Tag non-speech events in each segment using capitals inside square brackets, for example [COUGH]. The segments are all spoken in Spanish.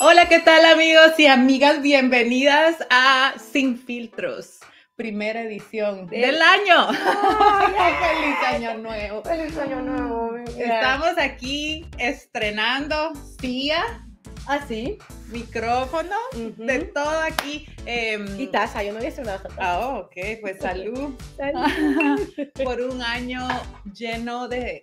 Hola, ¿qué tal amigos y amigas? Bienvenidas a Sin Filtros, primera edición del año. [LAUGHS] ¡Feliz [LAUGHS] año nuevo! ¡Feliz año nuevo! Estamos aquí estrenando tía. Así. Ah, micrófono, de todo aquí. Em, y taza, yo no había estrenado nada. Ah, ok, pues salud. [LAUGHS] salud. Por un año lleno de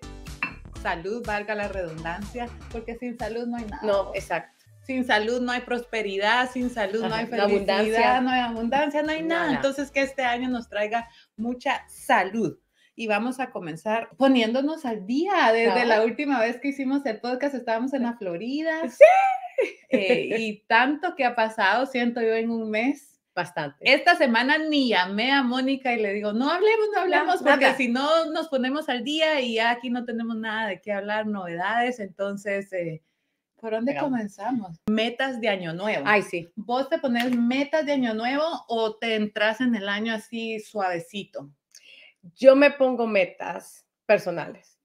salud, valga la redundancia, porque sin salud no hay nada. No, exacto sin salud no hay prosperidad, sin salud no hay felicidad, no hay abundancia, no hay nada. Entonces que este año nos traiga mucha salud. Y vamos a comenzar poniéndonos al día. Desde ah. la última vez que hicimos el podcast estábamos en la Florida. Sí. Eh, y tanto que ha pasado, siento yo, en un mes bastante. Esta semana ni llamé a Mónica y le digo, no hablemos, no hablemos, porque si no nos ponemos al día y aquí no tenemos nada de qué hablar, novedades. Entonces, eh, ¿Por dónde comenzamos? Metas de año nuevo. Ay, sí. ¿Vos te pones metas de año nuevo o te entras en el año así suavecito? Yo me pongo metas personales,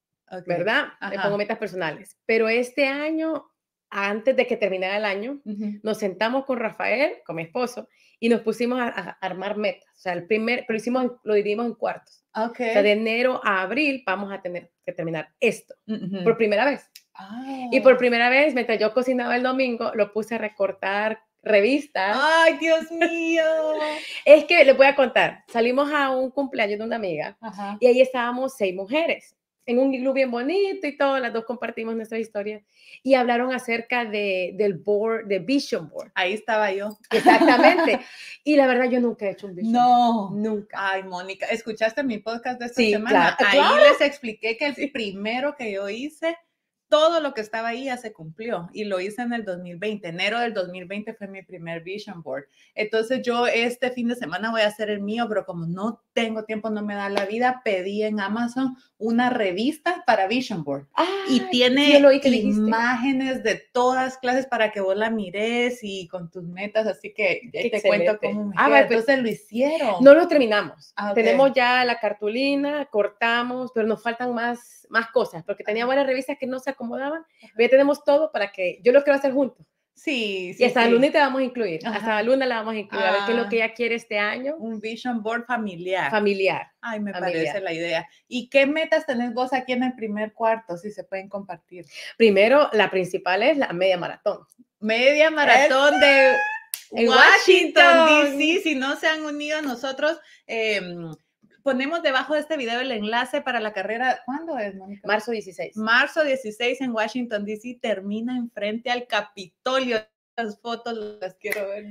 ¿verdad? Me pongo metas personales. Pero este año, antes de que terminara el año, nos sentamos con Rafael, con mi esposo, y nos pusimos a, armar metas. O sea, el primer, pero hicimos, lo dividimos en cuartos. Okay. O sea, de enero a abril vamos a tener que terminar esto por primera vez. Y por primera vez, mientras yo cocinaba el domingo, lo puse a recortar revistas. ¡Ay, Dios mío! es que les voy a contar, salimos a un cumpleaños de una amiga y ahí estábamos seis mujeres en un club bien bonito y todas las dos compartimos nuestra historia y hablaron acerca de, del board, de vision board. Ahí estaba yo. Exactamente. [LAUGHS] y la verdad yo nunca he hecho un vision no, board. No, nunca. Ay, Mónica, ¿escuchaste mi podcast de esta semana? Ahí les expliqué que el primero que yo hice todo lo que estaba ahí ya se cumplió y lo hice en el 2020. Enero del 2020 fue mi primer vision board. Entonces yo este fin de semana voy a hacer el mío, pero como no tengo tiempo, no me da la vida, pedí en Amazon una revista para vision board. y tiene imágenes de todas clases para que vos la mires y con tus metas, así que ya te cuento cómo me ah, pues, Entonces lo hicieron. No lo terminamos. Ah, Tenemos ya la cartulina, cortamos, pero nos faltan más, más cosas, porque tenía varias revistas que no se acomodaban. Pero ya tenemos todo para que, yo los quiero hacer juntos. Sí, sí. Y hasta sí. la Luna te vamos a incluir. Hasta la Luna la vamos a incluir. a ver qué es lo que ah. ella quiere este año. Un vision board familiar. Familiar. Ay, me parece la idea. ¿Y qué metas tenés vos aquí en el primer cuarto, si se pueden compartir? Primero, la principal es la media maratón. Media maratón de [LAUGHS] Washington, Washington DC. Si no se han unido a nosotros, eh, Ponemos debajo de este video el enlace para la carrera. ¿Cuándo es, Mónica? Marzo 16. Marzo 16 en Washington, D.C. Termina enfrente al Capitolio las fotos las quiero ver.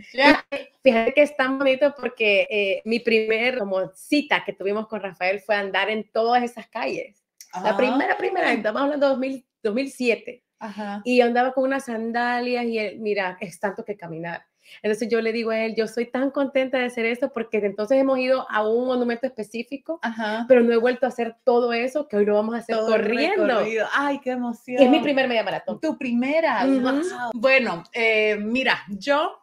Fíjate que es tan bonito porque eh, mi primer cita que tuvimos con Rafael fue andar en todas esas calles. La primera, primera, ah. estamos hablando de 2007. Y andaba con unas sandalias y él, mira, es tanto que caminar. Entonces yo le digo a él, yo soy tan contenta de hacer esto porque entonces hemos ido a un monumento específico, pero no he vuelto a hacer todo eso que hoy lo vamos a hacer corriendo. Ay, qué emoción. Es mi primer media maratón. Tu primera. Bueno, eh, mira, yo,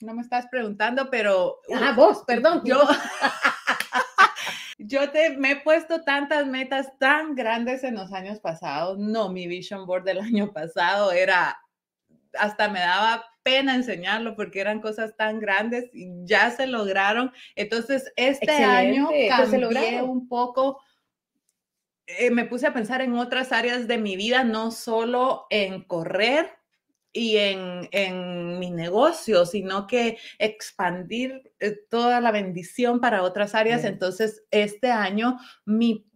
no me estás preguntando, pero... Uh, ah, vos, perdón. Yo... [LAUGHS] Yo te, me he puesto tantas metas tan grandes en los años pasados. No, mi vision board del año pasado era, hasta me daba pena enseñarlo porque eran cosas tan grandes y ya se lograron. Entonces, este año pues, cambié un poco. Eh, me puse a pensar en otras áreas de mi vida, no solo en correr y en, en mi negocio, sino que expandir eh, toda la bendición para otras áreas. Entonces, este año mi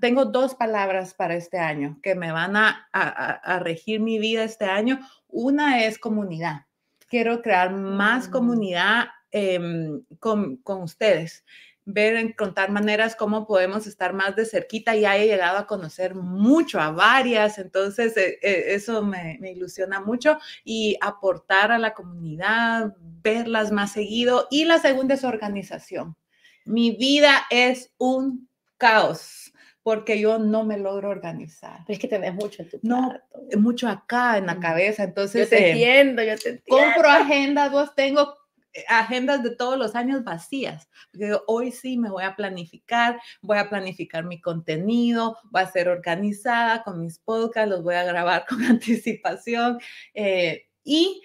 tengo dos palabras para este año que me van a, a, regir mi vida este año. Una es comunidad. Quiero crear más mm. comunidad em, con, con ustedes ver, encontrar maneras cómo podemos estar más de cerquita. Ya he llegado a conocer mucho a varias, entonces eh, eh, eso me, me, ilusiona mucho y aportar a la comunidad, verlas más seguido. Y la segunda es organización. Mi vida es un caos porque yo no me logro organizar. es que tenés mucho en tu No, mucho acá en la mm. cabeza, entonces... Yo te eh, entiendo, yo te entiendo. Compro agendas, vos tengo eh, agendas de todos los años vacías. hoy sí me voy a planificar, voy a planificar mi contenido, voy a ser organizada con mis podcasts, los voy a grabar [LAUGHS] con anticipación. Eh, y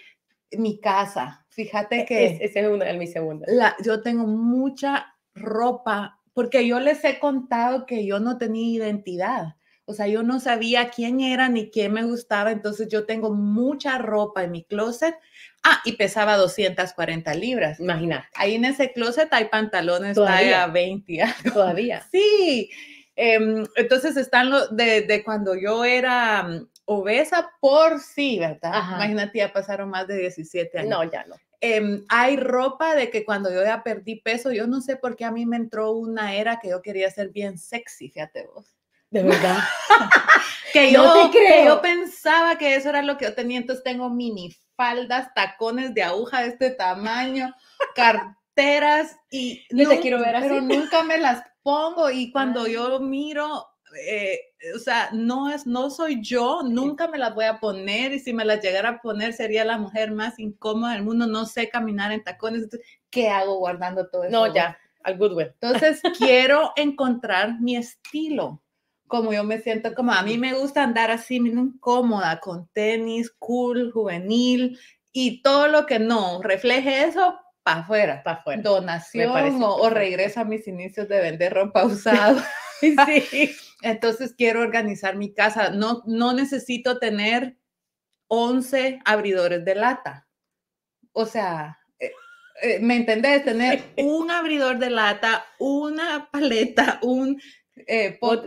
mi casa, fíjate e-, que... Ese es, mi segundo. yo tengo mucha ropa porque yo les he contado que yo no tenía identidad. O sea, yo no sabía quién era ni quién me gustaba, entonces yo tengo mucha ropa en mi closet. Ah, y pesaba 240 libras. Imagínate. Ahí en ese closet hay pantalones todavía 20. Todavía. [LAUGHS] Sí. Em, entonces están los de, cuando yo era mm, obesa por sí, ¿verdad? Imagínate, ya pasaron más de 17 años. No, ya no. Em, hay ropa de que cuando yo ya perdí peso, yo no sé por qué a mí me entró una era que yo quería ser bien sexy, fíjate vos. De verdad. [LAUGHS] que, yo, creo. yo pensaba que eso era lo que yo tenía, entonces tengo mini faldas, tacones de aguja de este tamaño, [LAUGHS] carteras y... no, te quiero ver así. Pero nunca me las pongo y cuando yo miro eh, eh, o sea, no, es, no soy yo, nunca me las voy a poner y si me las llegara a poner sería la mujer más incómoda del mundo, no sé caminar en tacones, entonces, ¿qué hago guardando todo eso? No, ya, al Goodwill. Entonces [LAUGHS] quiero encontrar mi estilo, como yo me siento como a mí me gusta andar así, incómoda, con tenis, cool, juvenil y todo lo que no refleje eso, para afuera, para afuera. Donación o, o, regreso a mis inicios de vender ropa usada. [LAUGHS] sí. [LAUGHS] Entonces quiero organizar mi casa. No, no necesito tener 11 abridores de lata. O sea, eh, eh, ¿me entendés? Tener [LAUGHS] un abridor de lata, una paleta, un eh, pot,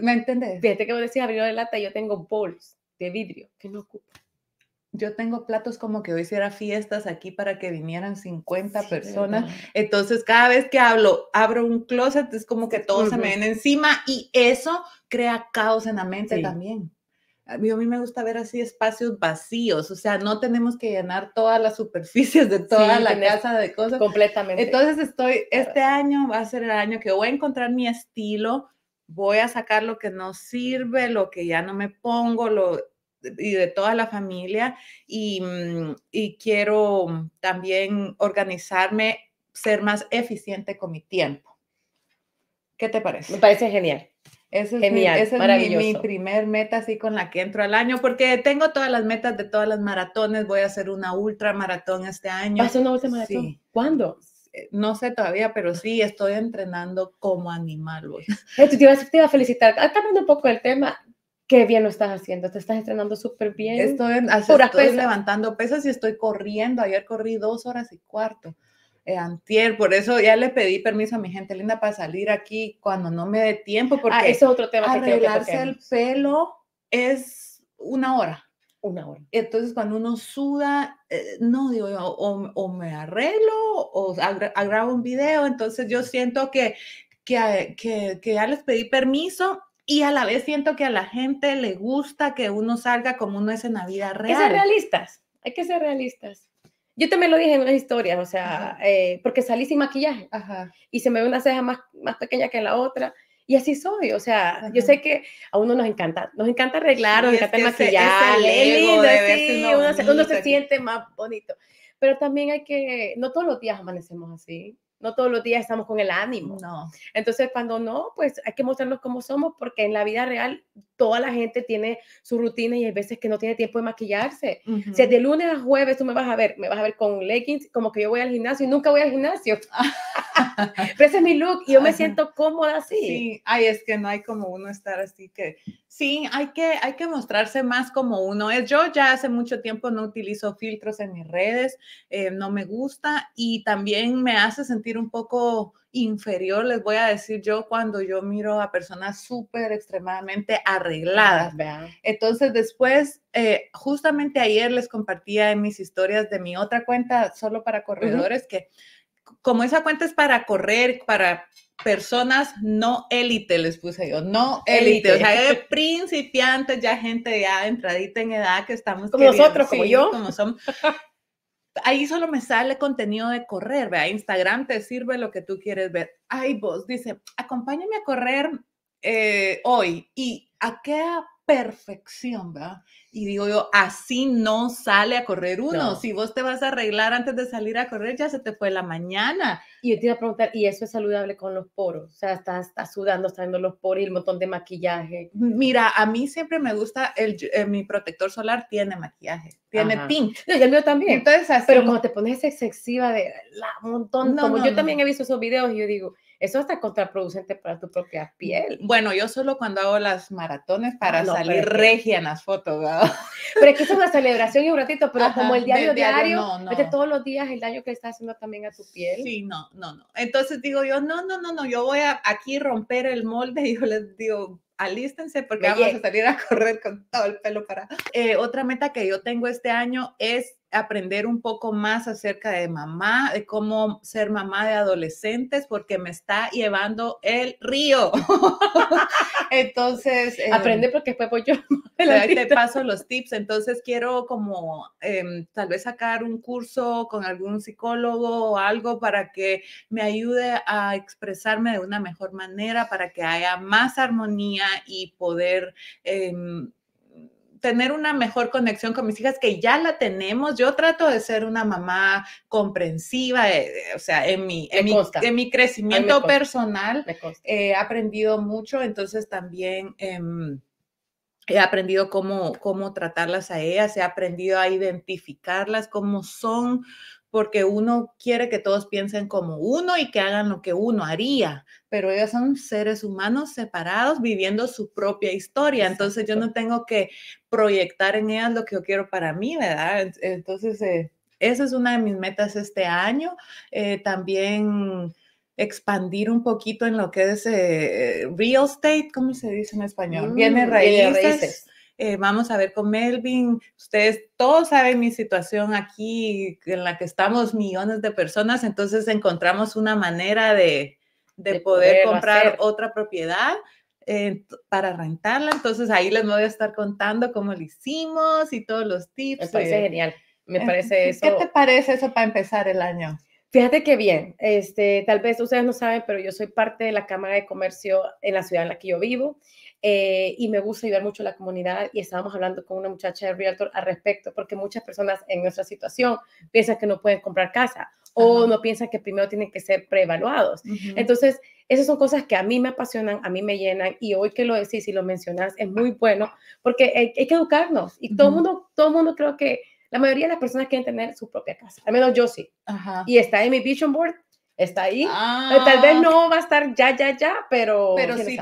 ¿me entendés? Fíjate que vos decís abridor de lata, yo tengo bols de vidrio que no ocupo yo tengo platos como que hoy hiciera fiestas aquí para que vinieran 50 personas. Entonces, cada vez que hablo, abro un closet, es como que todo se me viene encima y eso crea caos en la mente también. A mí, a mí, me gusta ver así espacios vacíos, o sea, no tenemos que llenar todas las superficies de toda la casa de cosas. Completamente. Entonces, estoy, este año va a ser el año que voy a encontrar mi estilo, voy a sacar lo que no sirve, lo que ya no me pongo, lo, y de toda la familia y, mm, y quiero mm, también organizarme, ser más eficiente con mi tiempo. ¿Qué te parece? Me parece genial. es, mi, es mi, primer meta así con la que entro al año, porque tengo todas las metas de todas las maratones. Voy a hacer una ultra maratón este año. ¿Vas a una ultra ¿Cuándo? Eh, no sé todavía, pero sí estoy entrenando como animal. Te, iba, te iba a felicitar. acabando un poco el tema, qué bien lo estás haciendo, te estás entrenando súper bien. Estoy, estoy levantando pesas y estoy corriendo. Ayer corrí dos horas y cuarto. Eh, antier, por eso ya le pedí permiso a mi gente linda para salir aquí cuando no me dé tiempo, ah, porque ah, es otro tema arreglarse que el pelo es una hora. Una hora. Entonces, cuando uno suda, eh, no digo yo, o, me arreglo o grabo un video. Entonces, yo siento que, que, que, que ya les pedí permiso y a la vez siento que a la gente le gusta que uno salga como uno es en la vida real. Hay que ser realistas, hay que ser realistas. Yo también lo dije en una historia, o sea, eh, porque salí sin maquillaje Ajá. y se me ve una ceja más, más pequeña que la otra. Y así soy, o sea, yo sé que a uno nos encanta, nos encanta arreglar, nos encanta maquillar, uno, se, siente más bonito, pero también hay que, no todos los días amanecemos así, no todos los días estamos con el ánimo. No. Entonces, cuando no, pues hay que mostrarnos cómo somos, porque en la vida real toda la gente tiene su rutina y hay veces que no tiene tiempo de maquillarse. Si es de lunes a jueves tú me vas a ver, me vas a ver con leggings, como que yo voy al gimnasio y nunca voy al gimnasio. [LAUGHS] Pero ese es mi look y yo me siento cómoda así. Sí, ay, es que no hay como uno estar así que, sí, hay que, hay que mostrarse más como uno es. Yo ya hace mucho tiempo no utilizo filtros en mis redes, eh, no me gusta y también me hace sentir un poco inferior, les voy a decir yo, cuando yo miro a personas súper extremadamente arregladas. Entonces después, eh, justamente ayer les compartía en mis historias de mi otra cuenta, solo para corredores, que como esa cuenta es para correr, para personas no élite, les puse yo, no élite, o sea, [LAUGHS] principiantes, ya gente ya entradita en edad que estamos como nosotros, como yo, como son, [LAUGHS] ahí solo me sale contenido de correr, vea, Instagram te sirve lo que tú quieres ver. Ay, vos dice, acompáñame a correr eh, hoy. ¿Y a qué perfección, ¿verdad? Y digo yo, así no sale a correr uno. Si vos te vas a arreglar antes de salir a correr, ya se te fue la mañana. Y yo te iba a preguntar, ¿y eso es saludable con los poros? O sea, estás, sudando, estás viendo los poros y el montón de maquillaje. Mira, a mí siempre me gusta, el, eh, mi protector solar tiene maquillaje, tiene pin. también. Entonces, Pero como te pones excesiva de la montón, no, yo también he visto esos videos y yo digo, eso está contraproducente para tu propia piel. Bueno, yo solo cuando hago las maratones para ah, salir regia en las fotos. [LAUGHS] Pero es que es una celebración y un ratito, pero como el diario, diario, diario no, todos los días el daño que está haciendo también a tu piel. Sí, no, no, no. Entonces digo yo, no, no, no, no, yo voy a aquí romper el molde y [LAUGHS] yo les digo, alístense porque vamos a salir a correr con todo el pelo para. Eh, otra meta que yo tengo este año es aprender un poco más acerca de mamá, de cómo ser mamá de adolescentes, porque me está llevando el río. [LAUGHS] Entonces... Aprende em, porque después voy yo. [LAUGHS] te paso los tips. Entonces quiero como em, tal vez sacar un curso con algún psicólogo o algo para que me ayude a expresarme de una mejor manera, para que haya más armonía y poder... Em, tener una mejor conexión con mis hijas, que ya la tenemos. Yo trato de ser una mamá comprensiva, eh, eh, o sea, en mi, en mi, crecimiento personal he aprendido mucho, entonces también... Em, he aprendido cómo, cómo tratarlas a ellas, he aprendido a identificarlas, cómo son porque uno quiere que todos piensen como uno y que hagan lo que uno haría, pero ellos son seres humanos separados viviendo su propia historia, entonces yo no tengo que proyectar en ellas lo que yo quiero para mí, ¿verdad? Entonces, eh, esa es una de mis metas este año. Eh, también expandir un poquito en lo que es eh, real estate, ¿cómo se dice en español? Viene mm, raíces. Eh, vamos a ver con Melvin, ustedes todos saben mi situación aquí en la que estamos millones de personas, entonces encontramos una manera de, de, poder, comprar otra propiedad. Eh, para rentarla, entonces ahí les voy a estar contando cómo lo hicimos y todos los tips. Me parece eh. genial, me parece eso. ¿Qué te parece eso para empezar el año? Fíjate que bien, este, tal vez ustedes no saben, pero yo soy parte de la Cámara de Comercio en la ciudad en la que yo vivo. Eh, y me gusta ayudar mucho a la comunidad y estábamos hablando con una muchacha de Realtor al respecto porque muchas personas en nuestra situación piensan que no pueden comprar casa o no piensan que primero tienen que ser preevaluados. Entonces, esas son cosas que a mí me apasionan, a mí me llenan y hoy que lo decís y lo mencionas es muy bueno porque hay, que educarnos y todo el mundo, todo mundo creo que la mayoría de las personas quieren tener su propia casa, al menos yo sí. Y está en mi vision board está ahí. Ah, eh, tal vez no va a estar ya, ya, ya, pero... Pero si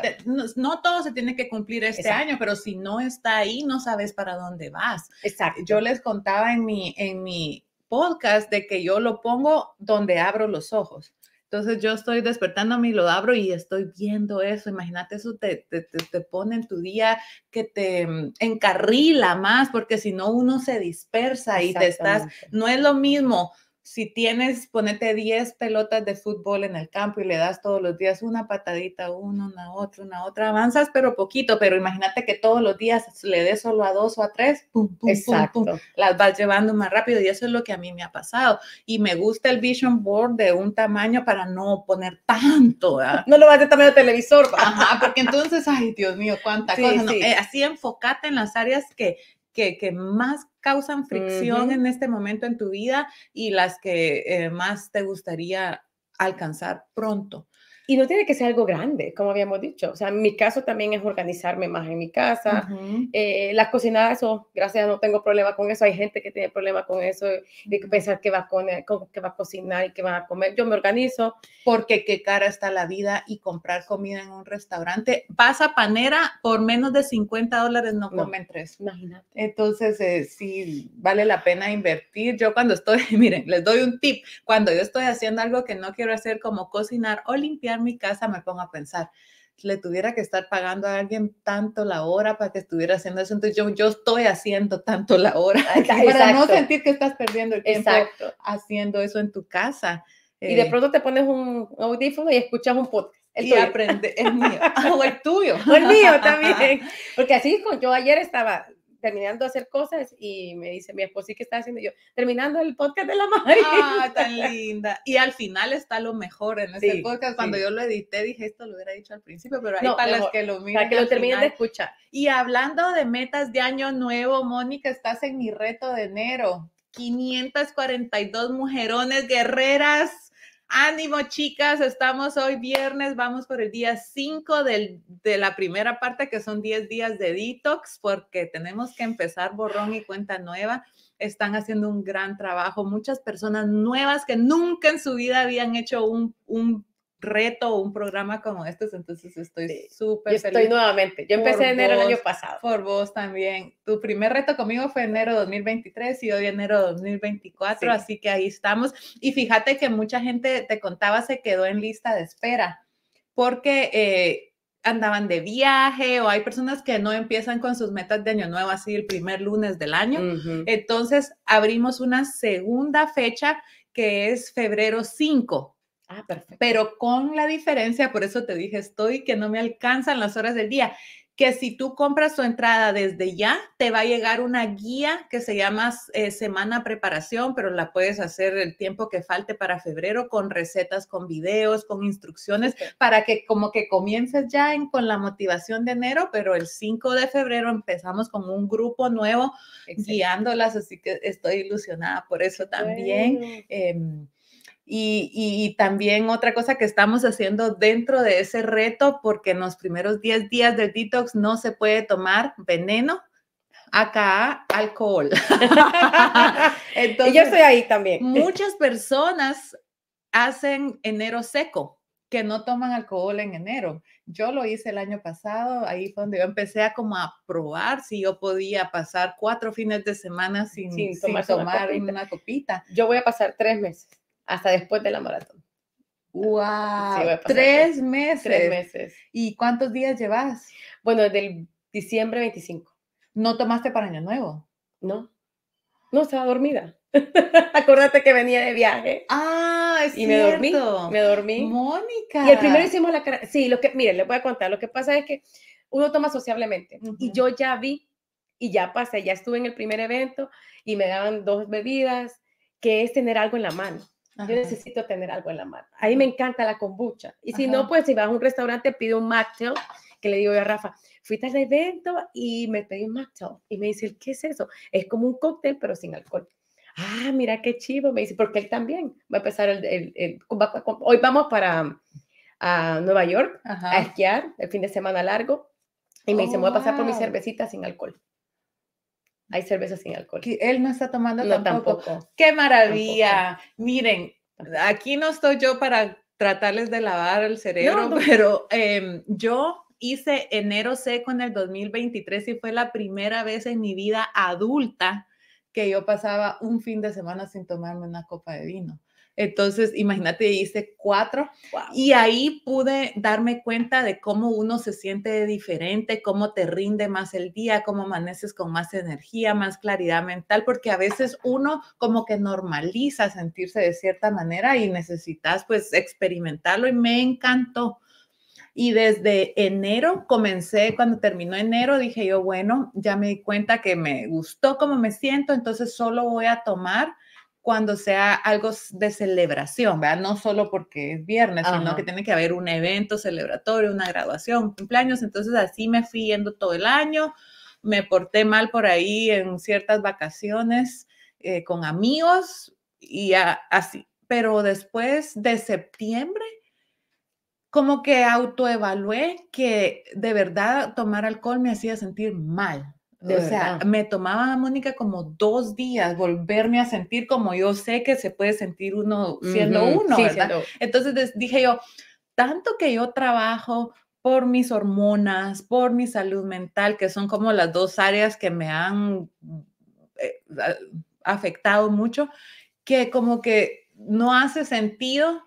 no, todo se tiene que cumplir este año, pero si no está ahí, no sabes para dónde vas. Exacto. Yo les contaba en mi, en mi podcast de que yo lo pongo donde abro los ojos. Entonces yo estoy despertándome y lo abro y estoy viendo eso. Imagínate eso, te, te, te, pone en tu día que te mm, encarrila más, porque si no uno se dispersa y te estás, no es lo mismo si tienes, ponete 10 pelotas de fútbol en el campo y le das todos los días una patadita, una, una otra, una otra, avanzas, pero poquito, pero imagínate que todos los días le des solo a dos o a tres, pum, pum, Exacto. pum, las vas llevando más rápido y eso es lo que a mí me ha pasado. Y me gusta el vision board de un tamaño para no poner tanto. [LAUGHS] No lo vas de tamaño de televisor. porque entonces, ay, Dios mío, cuánta cosa. Eh, así enfócate en las áreas que, que, más causan fricción en este momento en tu vida y las que eh, más te gustaría alcanzar pronto. Y no tiene que ser algo grande, como habíamos dicho. O sea, en mi caso también es organizarme más en mi casa. Eh, las cocinadas, eso, gracias, no tengo problema con eso. Hay gente que tiene problema con eso, eh, de pensar que va, a eh, va a cocinar y que va a comer. Yo me organizo. Porque qué cara está la vida y comprar comida en un restaurante. pasa a panera, por menos de 50 dólares no, comen tres. Imagínate. Entonces, sí, vale la pena invertir. Yo cuando estoy, [LAUGHS] miren, les doy un tip. Cuando yo estoy haciendo algo que no quiero hacer, como cocinar o limpiar, mi casa me pongo a pensar, le tuviera que estar pagando a alguien tanto la hora para que estuviera haciendo eso. Entonces yo, yo estoy haciendo tanto la hora ah, para no sentir que estás perdiendo el tiempo haciendo eso en tu casa. Y eh de pronto te pones un audífono y escuchas un podcast. El y aprende, el mío, ah, o el tuyo. [LAUGHS] O el mío también. [LAUGHS] Porque así yo ayer estaba, terminando de hacer cosas y me dice mi esposo, ¿sí que está haciendo? yo, terminando el podcast de la [LAUGHS] madre. Ah, tan linda. Y al final está lo mejor en ese podcast. Cuando yo lo edité dije, esto lo hubiera dicho al principio, pero ahí para las que lo miran Para que lo terminen de escuchar. Y hablando de metas de año nuevo, Mónica, estás en mi reto de enero. 542 mujerones guerreras Ánimo, chicas, estamos hoy viernes, vamos por el día 5 de la primera parte, que son 10 días de detox, porque tenemos que empezar borrón y cuenta nueva. Están haciendo un gran trabajo, muchas personas nuevas que nunca en su vida habían hecho un, un reto o un programa como este, entonces estoy súper Yo Estoy nuevamente, yo empecé en enero del año pasado. Por vos también. Tu primer reto conmigo fue enero 2023 y hoy enero 2024, así que ahí estamos. Y fíjate que mucha gente, te contaba, se quedó en lista de espera porque eh, andaban de viaje o hay personas que no empiezan con sus metas de año nuevo así el primer lunes del año. Entonces abrimos una segunda fecha que es febrero 5 Ah, perfecto. Pero con la diferencia, por eso te dije, estoy que no me alcanzan las horas del día, que si tú compras tu entrada desde ya, te va a llegar una guía que se llama eh, Semana Preparación, pero la puedes hacer el tiempo que falte para febrero con recetas, con videos, con instrucciones, para que como que comiences ya en, con la motivación de enero, pero el 5 de febrero empezamos con un grupo nuevo guiándolas, así que estoy ilusionada por eso también. Em, y, también otra cosa que estamos haciendo dentro de ese reto, porque en los primeros 10 días del detox no se puede tomar veneno, acá alcohol. Entonces, [LAUGHS] [LAUGHS] yo estoy ahí también. Muchas personas hacen enero seco, que no toman alcohol en enero. Yo lo hice el año pasado, ahí fue donde yo empecé a como a probar si yo podía pasar cuatro fines de semana sin, tomar, una copita. Yo voy a pasar tres meses hasta después de la maratón. ¡Wow! Tres meses. Tres meses. ¿Y cuántos días llevas? Bueno, desde el diciembre 25. ¿No tomaste para Año Nuevo? No. No, estaba dormida. [LAUGHS] Acordate que venía de viaje. Ah, es y me dormí. Me dormí. Mónica. Y el primero hicimos la cara. Sí, lo que, miren, les voy a contar. Lo que pasa es que uno toma sociablemente. Y yo ya vi y ya pasé, ya estuve en el primer evento y me daban dos bebidas, que es tener algo en la mano. Yo necesito tener algo en la mano. Ahí me encanta la kombucha. Y si no, pues si vas a un restaurante, pido un mocktail, que le digo yo a Rafa, fui al evento y me pedí un mocktail. Y me dice, ¿qué es eso? Es como un cóctel, pero sin alcohol. Ah, mira qué chivo, me dice, porque él también va a empezar el, hoy vamos para um, a Nueva York a esquiar el fin de semana largo. Y me dice, me voy a pasar por mi oh. cervecita sin alcohol hay cerveza sin alcohol. Él no está tomando no, tampoco. ¡Qué maravilla! Miren, aquí no estoy yo para tratarles de lavar el cerebro, pero em, yo hice enero seco en el 2023 y fue la primera vez en mi vida adulta que yo pasaba un fin de semana sin tomarme una copa de vino. Entonces, imagínate, hice cuatro y ahí pude darme cuenta de cómo uno se siente diferente, cómo te rinde más el día, cómo amaneces con más energía, más claridad mental, porque a veces uno como que normaliza sentirse de cierta manera y necesitas pues experimentarlo y me encantó. Y desde enero comencé, cuando terminó enero, dije yo, bueno, ya me di cuenta que me gustó cómo me siento, entonces solo voy a tomar cuando sea algo de celebración, ¿verdad? No solo porque es viernes, sino que tiene que haber un evento celebratorio, una graduación, cumpleaños. Entonces así me fui yendo todo el año, me porté mal por ahí en ciertas vacaciones eh, con amigos y así. Pero después de septiembre, como que autoevalué que de verdad tomar alcohol me hacía sentir mal o sea, me tomaba, Mónica, como dos días volverme a sentir como yo sé que se puede sentir uno siendo uno, ¿verdad? Entonces dije yo, tanto que yo trabajo por mis hormonas, por mi salud mental, que son como las dos áreas que me han eh, afectado mucho, que como que no hace sentido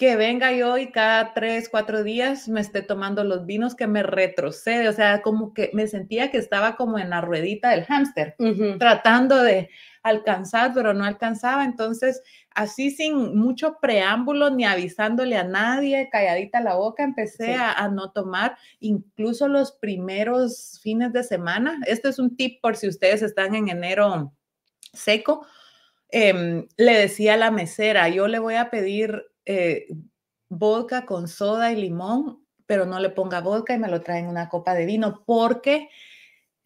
que venga yo y cada tres, cuatro días me esté tomando los vinos que me retrocede, o sea, como que me sentía que estaba como en la ruedita del hámster, tratando de alcanzar, pero no alcanzaba, entonces así sin mucho preámbulo ni avisándole a nadie, calladita la boca, empecé a, no tomar incluso los primeros fines de semana. Este es un tip por si ustedes están en enero seco. Em, le decía a la mesera, yo le voy a pedir eh, vodka con soda y limón, pero no le ponga vodka y me lo traen una copa de vino, porque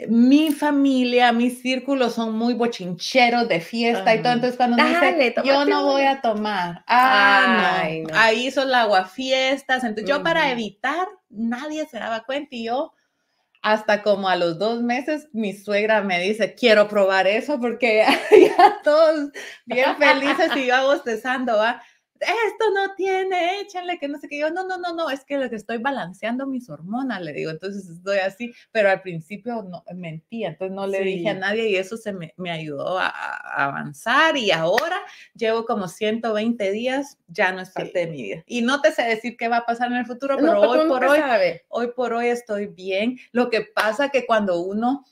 mi familia, mis círculos son muy bochincheros de fiesta y todo. Entonces, cuando dice, yo no voy a tomar. Ah, Ahí son las aguafiestas. Entonces, yo para evitar, nadie se daba cuenta y yo. Hasta como a los dos meses, mi suegra me dice, quiero probar eso porque [LAUGHS] ya, todos bien felices y yo [LAUGHS] bostezando, ¿va? esto no tiene, échale, que no sé qué. Yo, no, no, no, no, es que lo estoy balanceando mis hormonas, le digo. Entonces estoy así, pero al principio no, mentía, entonces no le dije a nadie y eso se me, me ayudó a, avanzar y ahora llevo como 120 días, ya no es parte de mi vida. Y no te sé decir qué va a pasar en el futuro, pero, hoy por hoy, hoy por hoy estoy bien. Lo que pasa que cuando uno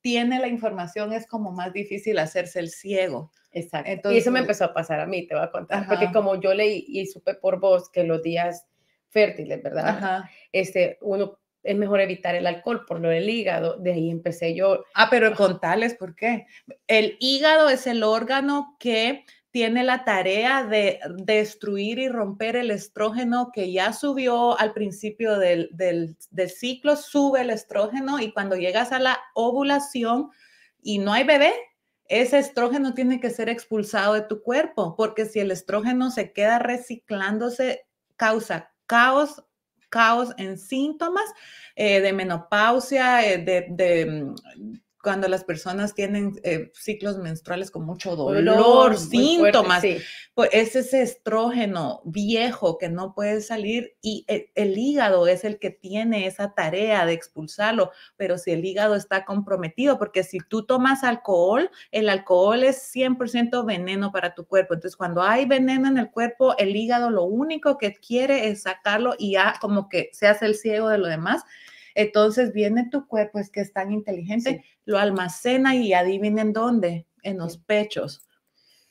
tiene la información es como más difícil hacerse el ciego. Exacto. y eso me empezó a pasar a mí, te voy a contar, porque como yo leí y supe por vos que los días fértiles, ¿verdad? Ajá. Este, uno es mejor evitar el alcohol por lo del hígado, de ahí empecé yo. Ah, pero contales por qué. El hígado es el órgano que tiene la tarea de destruir y romper el estrógeno que ya subió al principio del ciclo, sube el estrógeno y cuando llegas a la ovulación y no hay bebé, ese estrógeno tiene que ser expulsado de tu cuerpo, porque si el estrógeno se queda reciclándose, causa caos, caos en síntomas eh, de menopausia, eh, de mm, cuando las personas tienen eh, ciclos menstruales con mucho dolor, síntomas, pues es ese estrógeno viejo que no puede salir y el, el, hígado es el que tiene esa tarea de expulsarlo, pero si el hígado está comprometido, porque si tú tomas alcohol, el alcohol es 100% veneno para tu cuerpo, entonces cuando hay veneno en el cuerpo, el hígado lo único que quiere es sacarlo y ya como que se hace el ciego de lo demás entonces viene tu cuerpo, es que es tan inteligente, lo almacena y adivinen dónde, en los pechos.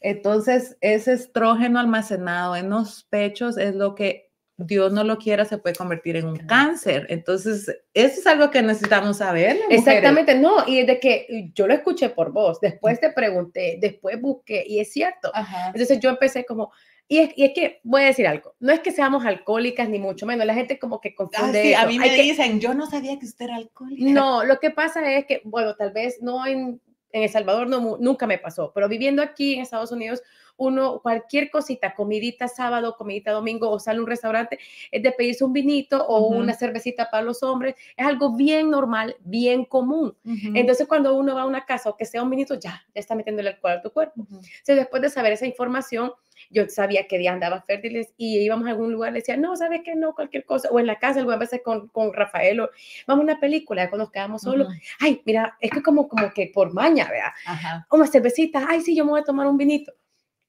Entonces, ese estrógeno almacenado en los pechos es lo que Dios no lo quiera, se puede convertir en un cáncer. Entonces, eso es algo que necesitamos saber. Exactamente, no, y de que yo lo escuché por vos, después te pregunté, después busqué, y es cierto. Entonces yo empecé como, y es, que voy a decir algo, no es que seamos alcohólicas ni mucho menos, la gente como que confunde. Ah, a mí me dicen, yo no sabía que usted era alcohólica. No, lo que pasa es que, bueno, tal vez no en, El Salvador no, nunca me pasó, pero viviendo aquí en Estados Unidos, uno, cualquier cosita, comidita sábado, comidita domingo, o sale un restaurante, es de pedirse un vinito o una cervecita para los hombres, es algo bien normal, bien común. Entonces, cuando uno va a una casa o que sea un vinito, ya, está metiéndole alcohol a tu cuerpo. Uh después de saber esa información, yo sabía que día andaba fértiles y íbamos a algún lugar, le decía, no, ¿sabes qué? No, cualquier cosa. O en la casa, a veces con, con Rafael, o vamos a una película, cuando nos quedamos solos. Ay, mira, es que como, como que por maña, ¿verdad? Como Una cervecita, ay, sí, yo me voy a tomar un vinito.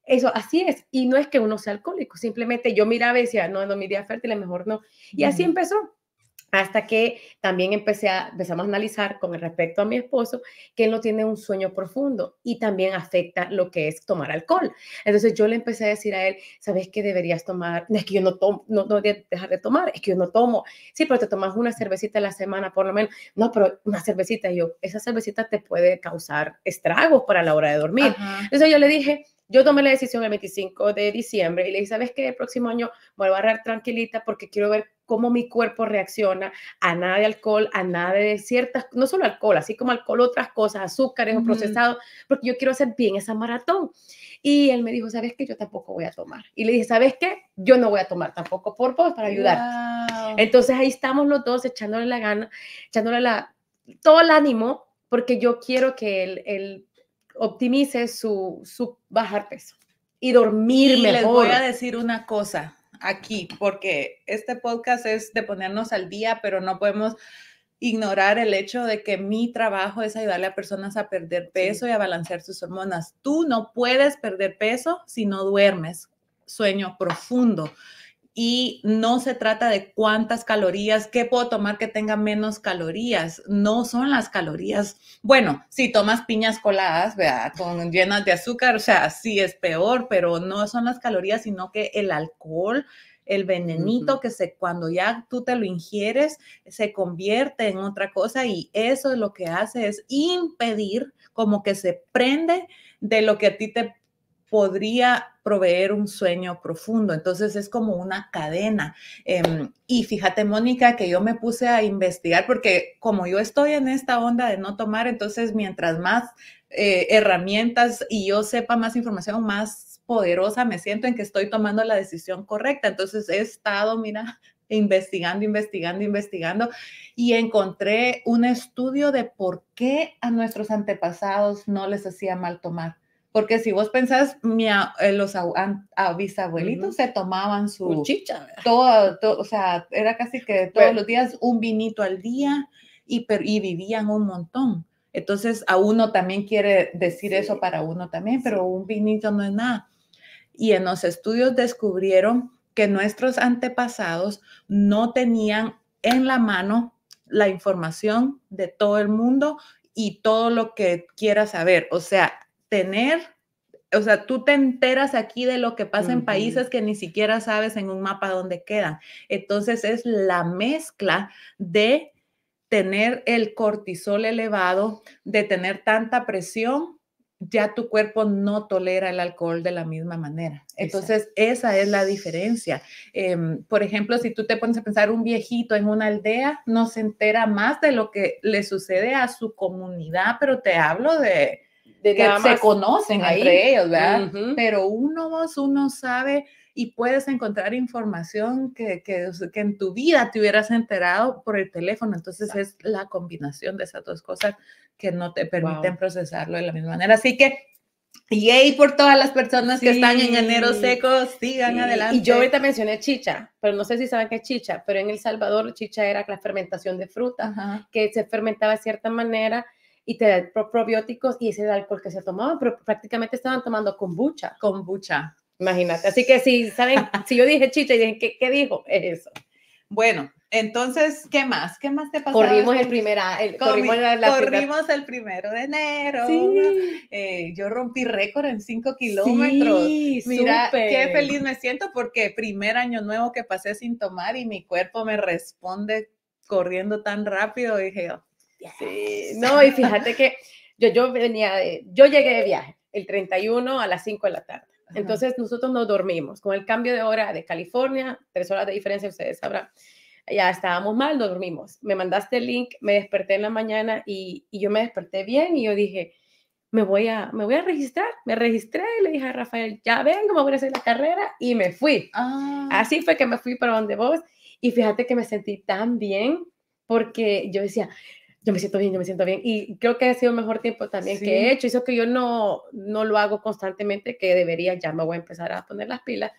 Eso, así es. Y no es que uno sea alcohólico, simplemente yo miraba y decía, no, no, mi día fértil, mejor no. Y así empezó hasta que también empecé a, empezamos a analizar con respecto a mi esposo que él no tiene un sueño profundo y también afecta lo que es tomar alcohol. Entonces yo le empecé a decir a él, ¿sabes qué deberías tomar? No es que yo no tomo, no, no dejar de tomar, es que yo no tomo. Sí, pero te tomas una cervecita a la semana por lo menos. No, pero una cervecita, yo, esa cervecita te puede causar estragos para la hora de dormir. Entonces yo le dije, yo tomé la decisión el 25 de diciembre y le dije, ¿sabes qué? El próximo año vuelvo a agarrar tranquilita porque quiero ver cómo mi cuerpo reacciona a nada de alcohol, a nada de ciertas, no solo alcohol, así como alcohol, otras cosas, azúcares o procesados, porque yo quiero hacer bien esa maratón. Y él me dijo, ¿sabes qué? Yo tampoco voy a tomar. Y le dije, ¿sabes qué? Yo no voy a tomar tampoco por vos para ayudar. Entonces ahí estamos los dos echándole la gana, echándole la, todo el ánimo, porque yo quiero que él, optimice su, su bajar peso y dormir mejor. Les voy a decir una cosa aquí, porque este podcast es de ponernos al día, pero no podemos ignorar el hecho de que mi trabajo es ayudarle a personas a perder peso y a balancear sus hormonas. Tú no puedes perder peso si no duermes, sueño profundo y no se trata de cuántas calorías, qué puedo tomar que tenga menos calorías, no son las calorías. Bueno, si tomas piñas coladas, ¿verdad? Con llenas de azúcar, o sea, sí es peor, pero no son las calorías, sino que el alcohol, el venenito que se, cuando ya tú te lo ingieres, se convierte en otra cosa y eso lo que hace es impedir como que se prende de lo que a ti te podría proveer un sueño profundo. Entonces es como una cadena. Em, y fíjate, Mónica, que yo me puse a investigar porque como yo estoy en esta onda de no tomar, entonces mientras más eh, herramientas y yo sepa más información, más poderosa me siento en que estoy tomando la decisión correcta. Entonces he estado, mira, [LAUGHS] investigando, investigando, investigando y encontré un estudio de por qué a nuestros antepasados no les hacía mal tomar. Porque si vos pensás, mi, eh, los bisabuelitos se tomaban su chicha. todo, o sea, era casi que pues todos los días un vinito al día y, y vivían un montón. Entonces, a uno también quiere decir eso para uno también, pero un vinito no es nada. Y en los estudios descubrieron que nuestros antepasados no tenían en la mano la información de todo el mundo y todo lo que quiera saber. O sea, tener, o sea, tú te enteras aquí de lo que pasa en países que ni siquiera sabes en un mapa dónde quedan. Entonces es la mezcla de tener el cortisol elevado, de tener tanta presión, ya tu cuerpo no tolera el alcohol de la misma manera. Entonces, esa es la diferencia. Em, por ejemplo, si tú te pones a pensar un viejito en una aldea, no se entera más de lo que le sucede a su comunidad, pero te hablo de de que se conocen entre ellos, ¿verdad? Pero uno vos, uno sabe y puedes encontrar información que, que, en tu vida te hubieras enterado por el teléfono. Entonces es la combinación de esas dos cosas que no te permiten procesarlo de la misma manera. Así que Yay por todas las personas que están en enero seco, sigan adelante. Y yo ahorita mencioné chicha, pero no sé si saben qué es chicha, pero en El Salvador chicha era la fermentación de fruta, que se fermentaba de cierta manera y te da probióticos y ese era el alcohol que se tomaba, pero prácticamente estaban tomando kombucha. Kombucha. Imagínate. Así que si saben, [LAUGHS] si yo dije chicha y dije, ¿qué, ¿qué, dijo? eso. Bueno, entonces, ¿qué más? ¿Qué más te pasó? Corrimos el primera corrimos, corrimos el primero de enero. Sí. Eh, yo rompí récord en cinco kilómetros. Sí, Mira, qué feliz me siento porque primer año nuevo que pasé sin tomar y mi cuerpo me responde corriendo tan rápido. Dije, oh, Sí, no, y fíjate que yo, yo venía de, yo llegué de viaje el 31 a las 5 de la tarde. Entonces nosotros nos dormimos. Con el cambio de hora de California, tres horas de diferencia, ustedes sabrán, ya estábamos mal, nos dormimos. Me mandaste el link, me desperté en la mañana y, y yo me desperté bien y yo dije, me voy, a, me voy a registrar. Me registré y le dije a Rafael, ya vengo, me voy a hacer la carrera y me fui. Ah. Así fue que me fui para donde vos y fíjate que me sentí tan bien porque yo decía, yo me siento bien, yo me siento bien. Y creo que ha sido el mejor tiempo también que he hecho. Eso que yo no, no lo hago constantemente, que debería, ya me voy a empezar a poner las pilas.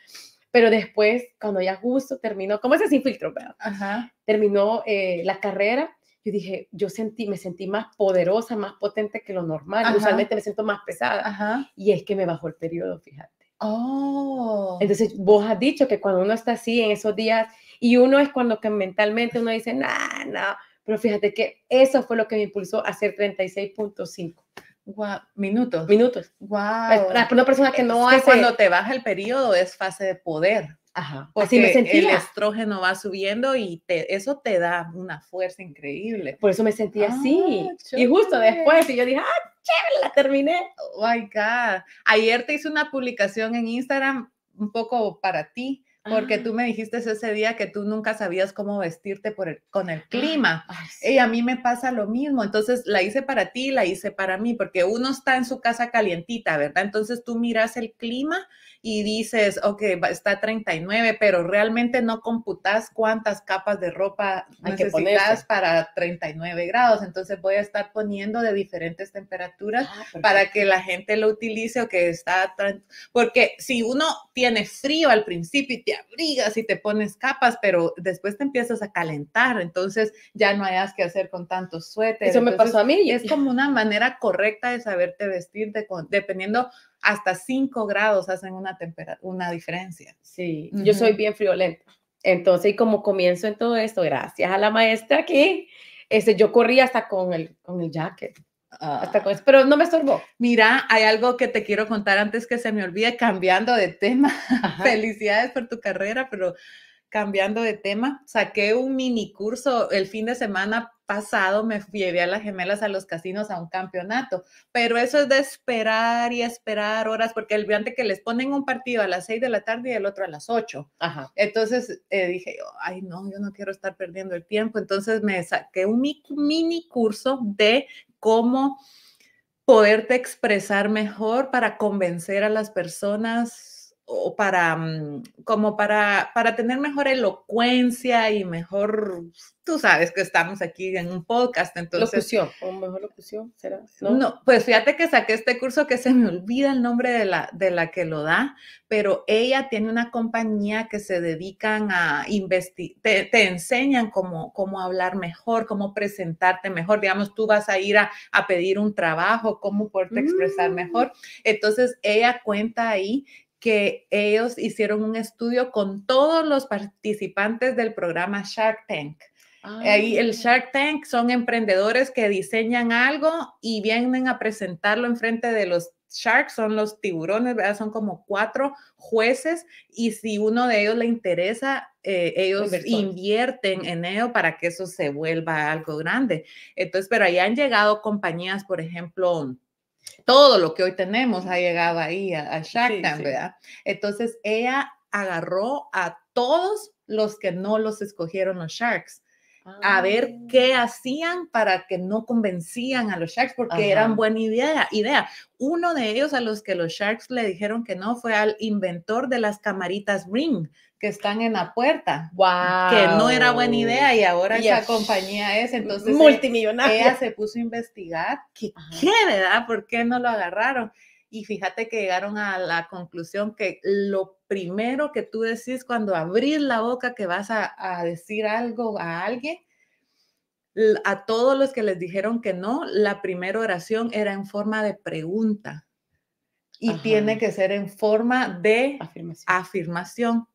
Pero después, cuando ya justo terminó, como ese sin filtro, Ajá. terminó eh, la carrera, yo dije, yo sentí, me sentí más poderosa, más potente que lo normal. Usualmente me siento más pesada. Y es que me bajó el periodo, fíjate. Oh. Entonces, vos has dicho que cuando uno está así en esos días, y uno es cuando que mentalmente uno dice, no, no, pero fíjate que eso fue lo que me impulsó a hacer 36.5. Minutos. Minutos. Wow. Para una persona que no hace... Cuando te baja el periodo es fase de poder. Ajá. Porque Así me sentía. el estrógeno va subiendo y eso te da una fuerza increíble. Por eso me sentía ah, así. Y justo después, y yo dije, ¡ah, chévere! La terminé. Oh my God. Ayer te hice una publicación en Instagram un poco para ti, porque ah. tú me dijiste ese día que tú nunca sabías cómo vestirte con el ah, clima. Y a mí me pasa lo mismo. Entonces la hice para ti, la hice para mí, porque uno está en su casa calientita, ¿verdad? Entonces tú miras el clima y dices, ok, está 39, pero realmente no computas cuántas capas de ropa Hay necesitas para 39 grados. Entonces voy a estar poniendo de diferentes temperaturas ah, para que la gente lo utilice o que está... Porque si uno tiene frío al principio y abrigas y te pones capas, pero después te empiezas a calentar, entonces ya no hayas que hacer con tantos suéteres. Eso me pasó a mí. Y es como una manera correcta de saberte vestirte con dependiendo hasta cinco grados hacen una, una diferencia. Sí, yo soy bien friolenta. Entonces, y como comienzo en todo esto, gracias a la maestra aquí, ese, yo corrí hasta con el, con el jacket. Ah. hasta pero no me estorbó. Mira, hay algo que te quiero contar antes que se me olvide, cambiando de tema. [LAUGHS] Felicidades por tu carrera, pero cambiando de tema, saqué un mini curso el fin de semana pasado, me llevé a las gemelas a los casinos a un campeonato, pero eso es de esperar y esperar horas, porque el viante que les ponen un partido a las 6 de la tarde y el otro a las 8. Entonces eh, dije, ay no, yo no quiero estar perdiendo el tiempo, entonces me saqué un mini curso de cómo poderte expresar mejor para convencer a las personas para, mm, como para, para tener mejor elocuencia y mejor, tú sabes que estamos aquí en un podcast, entonces. Locución, o mejor locución, ¿será? ¿No? no, pues fíjate que saqué este curso que se me olvida el nombre de la, de la que lo da, pero ella tiene una compañía que se dedican a investigar, te, enseñan cómo, cómo hablar mejor, cómo presentarte mejor, digamos, tú vas a ir a, pedir un trabajo, cómo poderte expresar mm. mejor, entonces ella cuenta ahí que ellos hicieron un estudio con todos los participantes del programa Shark Tank. Ahí el ah. Shark Tank son emprendedores que diseñan algo y vienen a presentarlo enfrente de los sharks, son los tiburones, ¿verdad? Son como cuatro jueces y si uno de ellos le interesa, eh, ellos invierten en ello para que eso se vuelva algo grande. Entonces, pero ahí han llegado compañías, por ejemplo, todo lo que hoy tenemos ha llegado ahí a, Shark Tank, ¿verdad? Entonces ella agarró a todos los que no los escogieron los Sharks. A ver ah. qué hacían para que no convencían a los Sharks, porque eran buena idea, idea. Uno de ellos a los que los Sharks le dijeron que no fue al inventor de las camaritas Ring, que están en la puerta. Que no era buena idea y ahora ya esa compañía es entonces eh, multimillonaria. Ella se puso a investigar qué, qué, ¿verdad? ¿Por qué no lo agarraron? Y fíjate que llegaron a la conclusión que lo primero que tú decís cuando abrís la boca que vas a, decir algo a alguien, a todos los que les dijeron que no, la primera oración era en forma de pregunta y tiene que ser en forma de afirmación.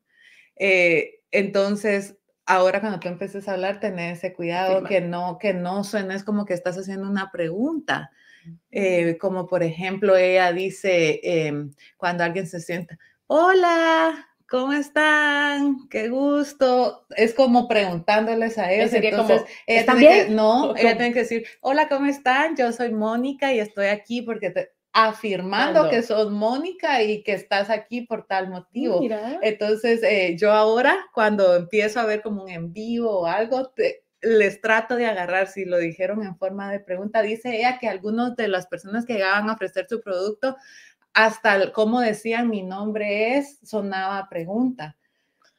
Eh, entonces, ahora cuando tú empieces a hablar, tenés ese cuidado, que no, que no suenes como que estás haciendo una pregunta. Eh, como por ejemplo, ella dice, em, cuando alguien se sienta, hola, ¿cómo están? Qué gusto. Es como preguntándoles a ellos. bien? no, [LAUGHS] ella tiene que decir, hola, ¿cómo están? Yo soy Mónica y estoy aquí porque te, afirmando que sos Mónica y que estás aquí por tal ah, motivo. Entonces, eh, yo ahora cuando empiezo a ver como un envío o algo, les trato de agarrar, si lo dijeron en forma de pregunta, dice ella que algunas de las personas que llegaban a ofrecer su producto, hasta como decían mi nombre es, sonaba pregunta.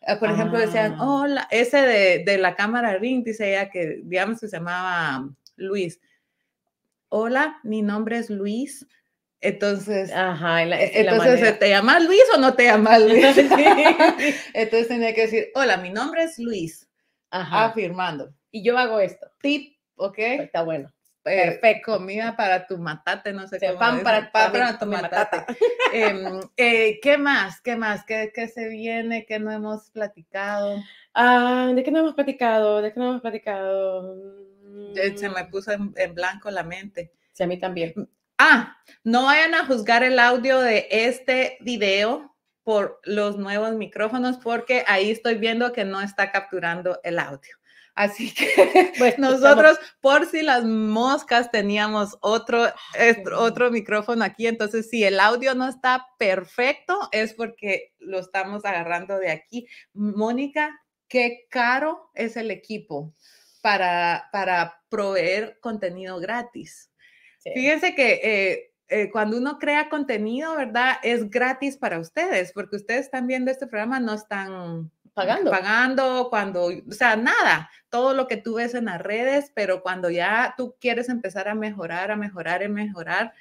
Eh, por ejemplo, decían, ah. hola, ese de, de la cámara Ring, dice ella que, digamos, que se llamaba Luis. Hola, mi nombre es Luis entonces, Ajá, la, entonces ¿te llamas Luis o no te llamas Luis? [LAUGHS] entonces tenía que decir, hola, mi nombre es Luis, Ajá. afirmando. Y yo hago esto. Tip, ¿ok? está bueno. Perfecto. Comida para tu matate, no sé qué. Pan para, para, tu matate [LAUGHS] em, eh, ¿Qué más? ¿Qué más? ¿Qué, ¿Qué, se viene? ¿Qué no hemos platicado? Ah, ¿De qué no hemos platicado? de qué no hemos platicado de eh, qué no hemos platicado? Se mm. me puso en, en blanco la mente. Sí, a mí también. Mm, Ah, no vayan a juzgar el audio de este video por los nuevos micrófonos porque ahí estoy viendo que no está capturando el audio. Así que [LAUGHS] pues, nosotros, por si las moscas, teníamos otro, otro micrófono aquí. Entonces, si el audio no está perfecto, es porque lo estamos agarrando de aquí. Mónica, qué caro es el equipo para, para proveer contenido gratis. Fíjense que eh, eh, cuando uno crea contenido, ¿verdad? Es gratis para ustedes, porque ustedes están viendo este programa, no están pagando. Pagando cuando, o sea, nada, todo lo que tú ves en las redes, pero cuando ya tú quieres empezar a mejorar, a mejorar, y mejorar,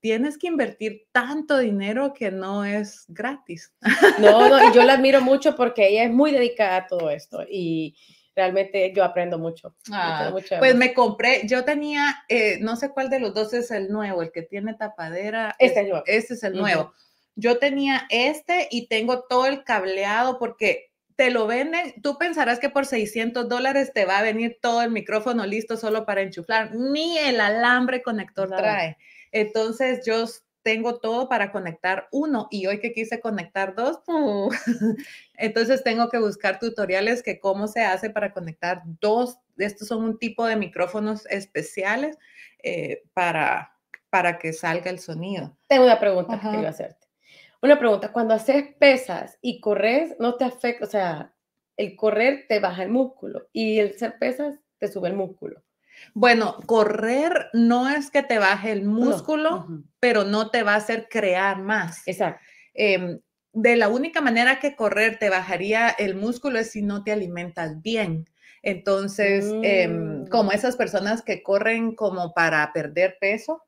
tienes que invertir tanto dinero que no es gratis. No, no, yo la [LAUGHS] admiro mucho porque ella es muy dedicada a todo esto y, realmente yo aprendo mucho. Ah, pues me compré, yo tenía, eh, no sé cuál de los dos es el nuevo, el que tiene tapadera. Este es, el nuevo. Este es el Yo tenía este y tengo todo el cableado porque te lo venden, tú pensarás que por 600 dólares te va a venir todo el micrófono listo solo para enchuflar, ni el alambre conector trae. Entonces yo tengo todo para conectar uno y hoy que quise conectar dos, oh. [LAUGHS] entonces tengo que buscar tutoriales que cómo se hace para conectar dos. Estos son un tipo de micrófonos especiales eh, para, para que salga el sonido. Tengo una pregunta que quiero hacerte. Una pregunta, cuando haces pesas y corres, ¿no te afecta? O sea, el correr te baja el músculo y el hacer pesas te sube el músculo. Bueno, correr no es que te baje el músculo, pero no te va a hacer crear más. Exacto. Em, de la única manera que correr te bajaría el músculo es si no te alimentas bien. Entonces, em, como mm. esas personas que corren como para perder peso,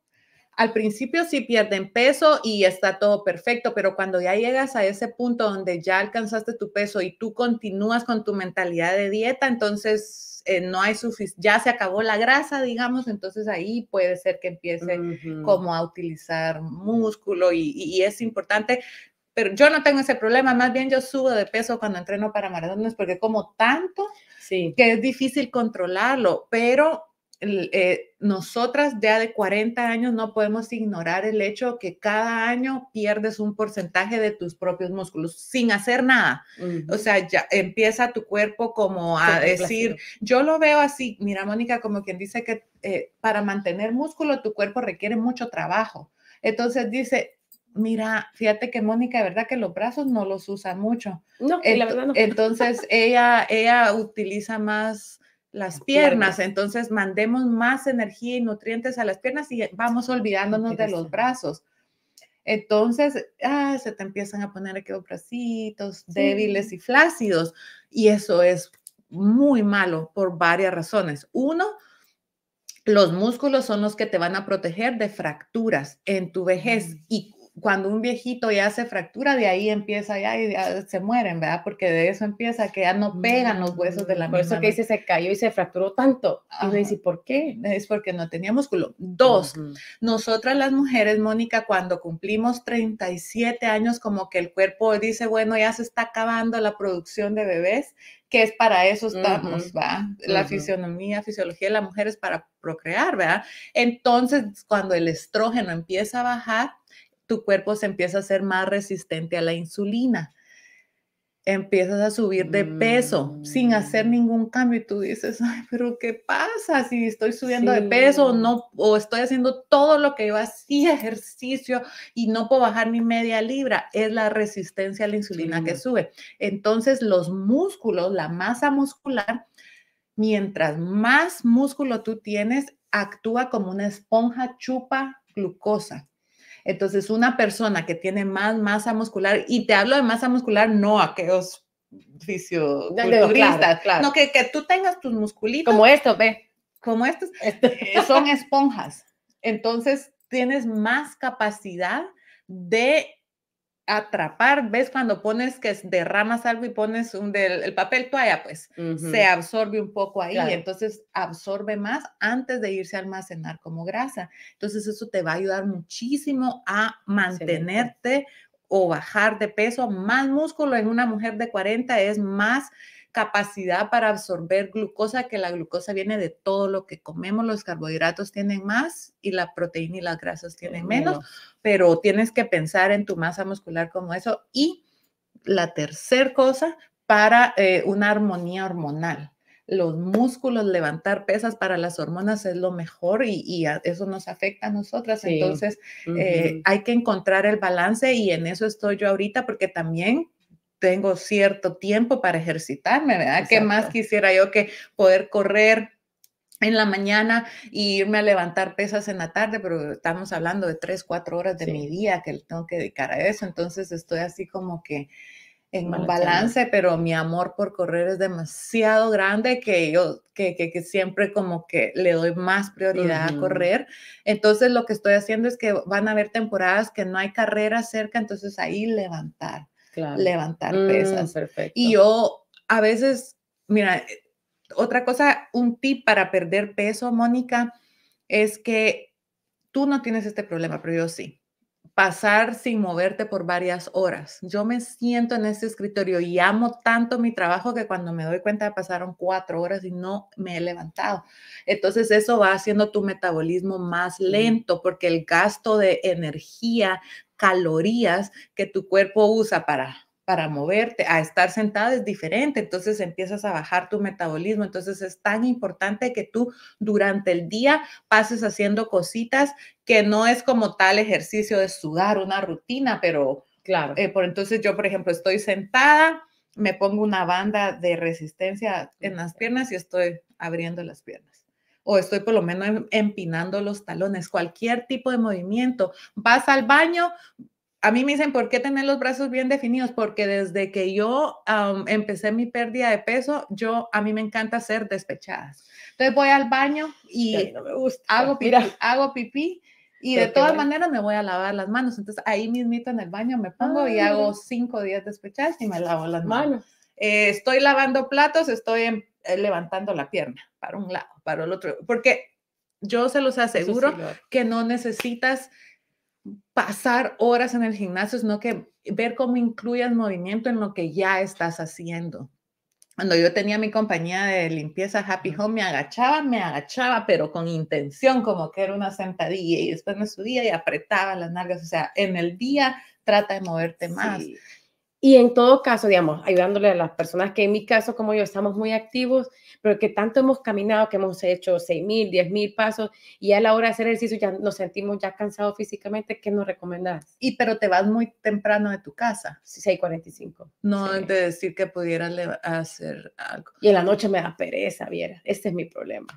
al principio sí pierden peso y está todo perfecto, pero cuando ya llegas a ese punto donde ya alcanzaste tu peso y tú continúas con tu mentalidad de dieta, entonces eh, no hay suficiente, ya se acabó la grasa, digamos, entonces ahí puede ser que empiece como a utilizar músculo y, es importante pero yo no tengo ese problema, más bien yo subo de peso cuando entreno para maratones porque como tanto sí. que es difícil controlarlo, pero eh, nosotras ya de 40 años no podemos ignorar el hecho que cada año pierdes un porcentaje de tus propios músculos sin hacer nada. O sea, ya empieza tu cuerpo como a decir, yo lo veo así, mira Mónica, como quien dice que eh, para mantener músculo tu cuerpo requiere mucho trabajo. Entonces dice, mira, fíjate que Mónica, de verdad que los brazos no los usa mucho. No, la verdad no. Entonces ella, ella utiliza más las piernas. Entonces mandemos más energía y nutrientes a las piernas y vamos olvidándonos de los brazos. Entonces, ah, se te empiezan a poner aquellos bracitos débiles y flácidos. Y eso es muy malo por varias razones. Uno, los músculos son los que te van a proteger de fracturas en tu vejez mm. y cuando un viejito ya se fractura, de ahí empieza ya y se mueren, ¿verdad? Porque de eso empieza que ya no mm, pegan los huesos de la Por eso que dice, se cayó y se fracturó tanto. Y dice, ¿por qué? Es porque no tenía músculo. Dos, nosotras las mujeres, Mónica, cuando cumplimos 37 años, como que el cuerpo dice, bueno, ya se está acabando la producción de bebés, que es para eso estamos, ¿verdad? ¿va? La fisionomía, fisiología de la mujer es para procrear, ¿verdad? Entonces, cuando el estrógeno empieza a bajar, tu cuerpo se empieza a ser más resistente a la insulina. Empiezas a subir de peso sin hacer mm. ningún cambio y tú dices, pero ¿qué pasa si estoy subiendo de peso no, o estoy haciendo todo lo que yo hacía, [LAUGHS] ejercicio, y no puedo bajar ni media libra? Es la resistencia a la insulina que sube. Entonces los músculos, la masa muscular, mientras más músculo tú tienes, actúa como una esponja, chupa glucosa. Entonces, una persona que tiene más masa muscular, y te hablo de masa muscular, no aquellos fisioculturistas, claro, claro. no que, que, tú tengas tus musculitos. Como estos, ve. Como estos. Eh, son esponjas. Entonces, tienes más capacidad de atrapar, ¿ves? Cuando pones que derramas algo y pones un del, el papel toalla, pues se absorbe un poco ahí, entonces absorbe más antes de irse a almacenar como grasa. Entonces eso te va a ayudar muchísimo a mantenerte o bajar de peso. Más músculo en una mujer de 40 es más capacidad para absorber glucosa, que la glucosa viene de todo lo que comemos, los carbohidratos tienen más y la proteína y las grasas tienen menos, pero tienes que pensar en tu masa muscular como eso. Y la tercer cosa, para eh, una armonía hormonal los músculos, levantar pesas para las hormonas es lo mejor y, eso nos afecta a nosotras. Entonces, eh, hay que encontrar el balance y en eso estoy yo ahorita porque también tengo cierto tiempo para ejercitarme, ¿verdad? ¿Qué más quisiera yo que poder correr en la mañana y irme a levantar pesas en la tarde, pero estamos hablando de tres, cuatro horas de mi día que tengo que dedicar a eso, entonces estoy así como que en balance, pero mi amor por correr es demasiado grande que yo que, que, siempre como que le doy más prioridad a correr. Entonces lo que estoy haciendo es que van a haber temporadas que no hay carrera cerca, entonces ahí levantar levantar pesas. Mm, y yo a veces, mira, otra cosa, un tip para perder peso, Mónica, es que tú no tienes este problema, pero yo sí. Pasar sin moverte por varias horas. Yo me siento en este escritorio y amo tanto mi trabajo que cuando me doy cuenta pasaron cuatro horas y no me he levantado. Entonces eso va haciendo tu metabolismo más lento porque el gasto de energía calorías que tu cuerpo usa para para moverte, a estar sentada es diferente, entonces empiezas a bajar tu metabolismo, entonces es tan importante que tú durante el día pases haciendo cositas que no es como tal ejercicio de sudar, una rutina, pero claro, eh, por entonces yo por ejemplo estoy sentada, me pongo una banda de resistencia en las piernas y estoy abriendo las piernas o estoy por lo menos em, empinando los talones, cualquier tipo de movimiento. Vas al baño, a mí me dicen, ¿por qué tener los brazos bien definidos? Porque desde que yo empecé mi pérdida de peso, yo a mí me encanta ser despechada. Entonces voy al baño y hago [LAUGHS] pipí, hago pipí y de todas maneras me voy a lavar las manos. Entonces ahí mismito en el baño me pongo y ah. hago cinco días despechadas y me lavo las manos. Eh, estoy lavando platos, estoy en eh, levantando la pierna para un lado, para el otro, porque yo se los aseguro que no necesitas pasar horas en el gimnasio, sino que ver cómo incluyas movimiento en lo que ya estás haciendo. Cuando yo tenía mi compañía de limpieza Happy Home, me agachaba, me agachaba, pero con intención, como que era una sentadilla, y después me subía y apretaba las nalgas. O sea, en el día trata de moverte más. Y en todo caso, digamos, ayudándole a las personas que en mi caso, como yo, estamos muy activos, pero que tanto hemos caminado, que hemos hecho 6.000, 10.000 pasos, y a la hora de hacer ejercicio ya nos sentimos ya cansados físicamente, ¿qué nos recomendás? Y pero te vas muy temprano de tu casa. 6.45. No antes de decir que pudieras hacer algo. Y en la noche me da pereza, viera. Este es mi problema.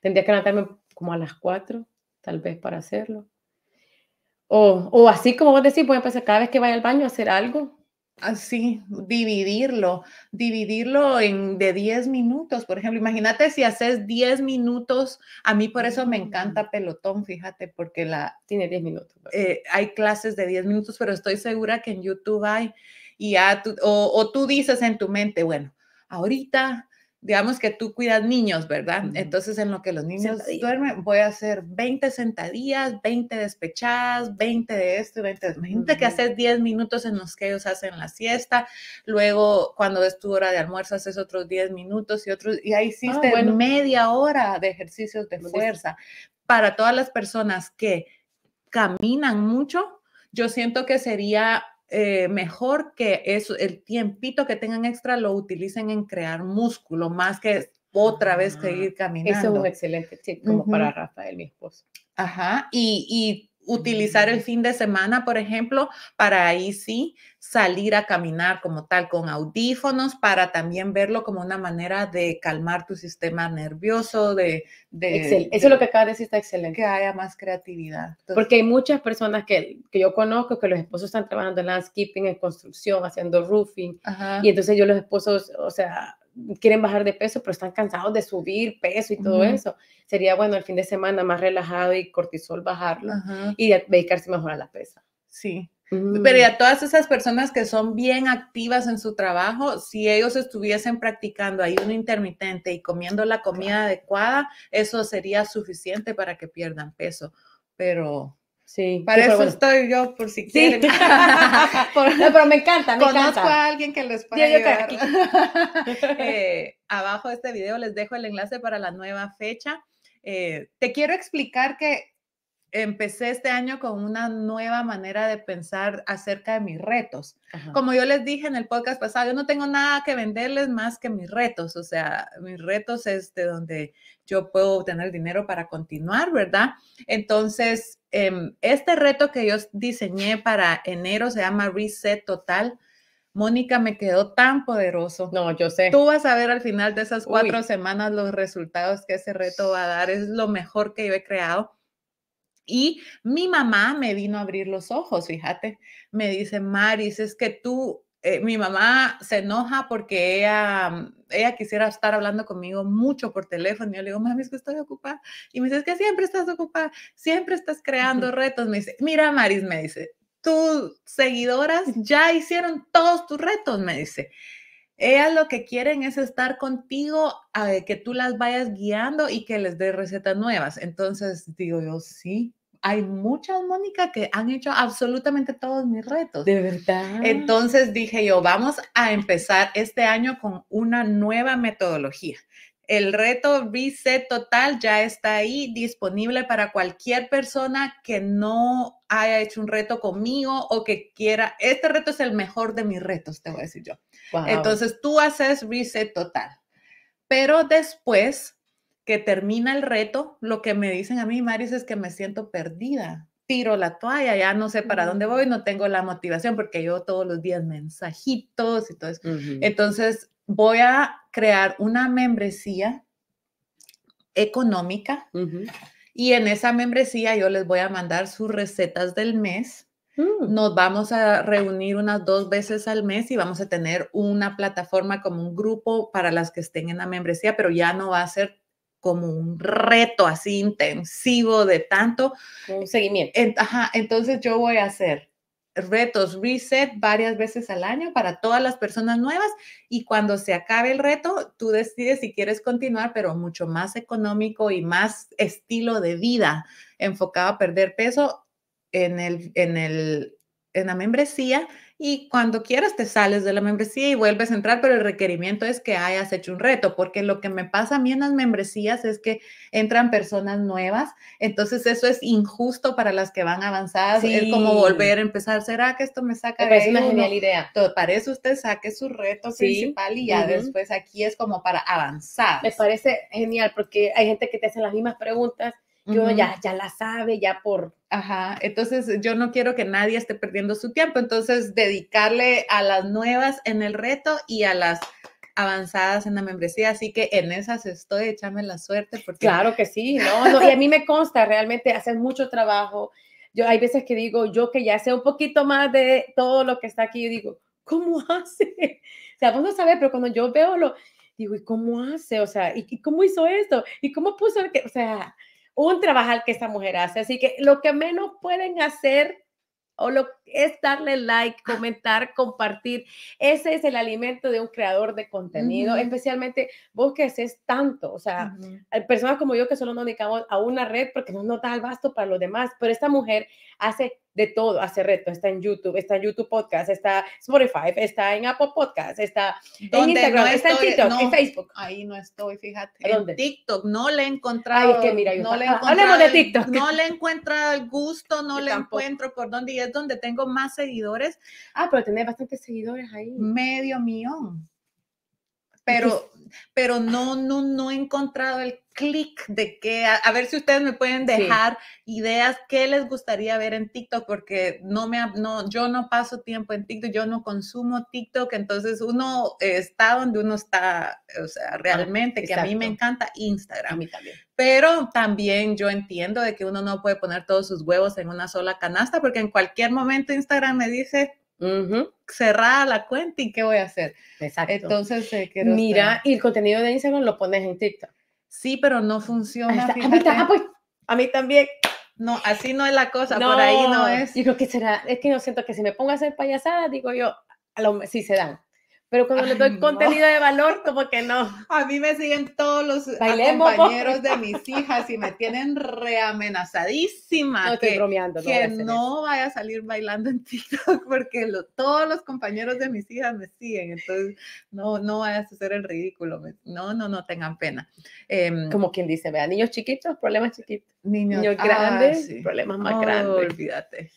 Tendría que levantarme como a las 4, tal vez, para hacerlo. O, o así como vos decís, voy a empezar cada vez que vaya al baño a hacer algo, Así, dividirlo, dividirlo en de 10 minutos, por ejemplo. Imagínate si haces 10 minutos, a mí por eso me mm. encanta pelotón, fíjate, porque la... Tiene 10 minutos. Pues. Eh, hay clases de 10 minutos, pero estoy segura que en YouTube hay, y o tú dices en tu mente, bueno, ahorita digamos que tú cuidas niños, ¿verdad? Entonces, en lo que los niños duermen, voy a hacer 20 sentadillas, 20 despechadas, 20 de esto, 20 de Imagínate que haces 10 minutos en los que ellos hacen la siesta, luego cuando es tu hora de almuerzo haces otros 10 minutos y otros, y ahí hiciste ah, media hora de ejercicios de fuerza. Para todas las personas que caminan mucho, yo siento que sería eh, mejor que eso, el tiempito que tengan extra lo utilicen en crear músculo, más que otra vez ah, seguir caminando. Eso es un excelente tip, como para Rafael, mi esposo. Ajá, y utilizar el fin de semana, por ejemplo, para ahí sí salir a caminar como tal con audífonos, para también verlo como una manera de calmar tu sistema nervioso, de... Eso es lo que acabas de decir, está excelente. Que haya más creatividad. Porque hay muchas personas que, yo conozco que los esposos están trabajando en landscaping, en construcción, haciendo roofing, y entonces yo los esposos, o sea, quieren bajar de peso, pero están cansados de subir peso y todo eso. Sería bueno el fin de semana más relajado y cortisol bajarlo y dedicarse mejor a la pesa. Sí. Pero mm. ya a todas esas personas que son bien activas en su trabajo, si ellos estuviesen practicando ayuno intermitente y comiendo la comida adecuada, eso sería suficiente para que pierdan peso. Pero Sí. Para eso estoy yo, por si quieren. [LAUGHS] [LAUGHS] pero me encanta, me Conozco a alguien que les pueda ayudar. [LAUGHS] Eh, abajo de este video les dejo el enlace para la nueva fecha. Eh, te quiero explicar que empecé este año con una nueva manera de pensar acerca de mis retos. Como yo les dije en el podcast pasado, yo no tengo nada que venderles más que mis retos, o sea, mis retos es de donde yo puedo obtener dinero para continuar, ¿verdad? Entonces, Em, este reto que yo diseñé para enero se llama Reset Total. Mónica, me quedó tan poderoso. No, yo sé. Tú vas a ver al final de esas cuatro semanas los resultados que ese reto va a dar. Es lo mejor que yo he creado. Y mi mamá me vino a abrir los ojos, fíjate. Me dice, Maris, es que tú eh, mi mamá se enoja porque ella, mm, ella quisiera estar hablando conmigo mucho por teléfono. Y yo le digo, mami, es que estoy ocupada. Y me dice, es que siempre estás ocupada, siempre estás creando retos. Me dice, mira, Maris, me dice, tus seguidoras ya hicieron todos tus retos, me dice. Ellas lo que quieren es estar contigo, que tú las vayas guiando y que les des recetas nuevas. Entonces digo yo, sí, hay muchas, Mónica, que han hecho absolutamente todos mis retos. De verdad. Entonces dije yo, vamos a empezar este año con una nueva metodología. El reto Reset Total ya está ahí disponible para cualquier persona que no haya hecho un reto conmigo o que quiera. Este reto es el mejor de mis retos, te voy a decir yo. Entonces tú haces Reset Total. Pero después que termina el reto, lo que me dicen a mí, Maris es que me siento perdida. Tiro la toalla, ya no sé para dónde mm. voy, no tengo la motivación porque yo todos los días mensajitos y todo eso. Entonces, voy a crear una membresía económica y en esa membresía yo les voy a mandar sus recetas del mes. Mm. Nos vamos a reunir unas dos veces al mes y vamos a tener una plataforma como un grupo para las que estén en la membresía, pero ya no va a ser como un reto así intensivo de tanto. seguimiento. ajá, entonces yo voy a hacer retos reset varias veces al año para todas las personas nuevas y cuando se acabe el reto, tú decides si quieres continuar, pero mucho más económico y más estilo de vida enfocado a perder peso en, el, en, en la membresía y cuando quieras te sales de la membresía y vuelves a entrar, pero el requerimiento es que hayas hecho un reto, porque lo que me pasa a mí en las membresías es que entran personas nuevas, entonces eso es injusto para las que van avanzadas, sí. es como volver a empezar, ¿será que esto me saca me parece una genial idea. Todo, para eso usted saque su reto principal y ya después aquí es como para avanzar. Me parece genial porque hay gente que te hace las mismas preguntas yo ya, ya la sabe, ya por... Ajá, entonces yo no quiero que nadie esté perdiendo su tiempo, entonces dedicarle a las nuevas en el reto y a las avanzadas en la membresía, así que en esas estoy, échame la suerte. Porque... Claro que sí, ¿no? y a mí me consta, realmente hacer mucho trabajo. Yo hay veces que digo, yo que ya sé un poquito más de todo lo que está aquí, yo digo, ¿cómo hace? O sea, vos no sabes, pero cuando yo veo lo, digo, ¿y cómo hace? O sea, ¿y, cómo hizo esto? ¿Y cómo puso el que? O sea, un trabajar que esta mujer hace. Así que lo que menos pueden hacer o lo es darle like, ah. comentar, compartir. Ese es el alimento de un creador de contenido, especialmente vos que haces tanto, o sea, personas como yo que solo nos dedicamos a una red porque no nos da el vasto para los demás, pero esta mujer hace de todo, hace reto, está en YouTube, está en YouTube Podcast, está Spotify, está en Apple Podcast, está en Instagram, está en TikTok, en Facebook. Ahí no estoy, fíjate. En TikTok, no le he encontrado. que mira, ah, no le hablemos de No le encuentro el gusto, no le encuentro por dónde, y es donde tengo más seguidores. Ah, pero tenés bastantes seguidores ahí. Medio millón pero, no, no, no he encontrado el clic de que, a, ver si ustedes me pueden dejar ideas que les gustaría ver en TikTok, porque no me, no, yo no paso tiempo en TikTok, yo no consumo TikTok, entonces uno está donde uno está, o sea, ah, realmente, que a mí me encanta Instagram. A mí también. Pero también yo entiendo de que uno no puede poner todos sus huevos en una sola canasta, porque en cualquier momento Instagram me dice, Cerrada la cuenta y qué voy a hacer. Exacto. Entonces, eh, mira, y el contenido de Instagram lo pones en TikTok. Sí, pero no funciona. Ah, ah, pues. A mí, también. No, así no es la cosa, por ahí no es. Yo creo que será, es que yo siento que si me pongo a hacer payasadas, digo yo, a lo, sí se dan. Pero cuando le doy contenido de valor, como que no. [LAUGHS] A mí me siguen todos los compañeros de mis hijas y me tienen reamenazadísima. No, que, estoy bromeando. No que no, vaya a salir bailando en TikTok porque todos los compañeros de mis hijas me siguen. Entonces, no, no vayas a hacer el ridículo. No, no, no tengan pena. Em, como quien dice, vea, niños chiquitos, problemas chiquitos. Niños, ah, grandes, problemas más grandes. Olvídate.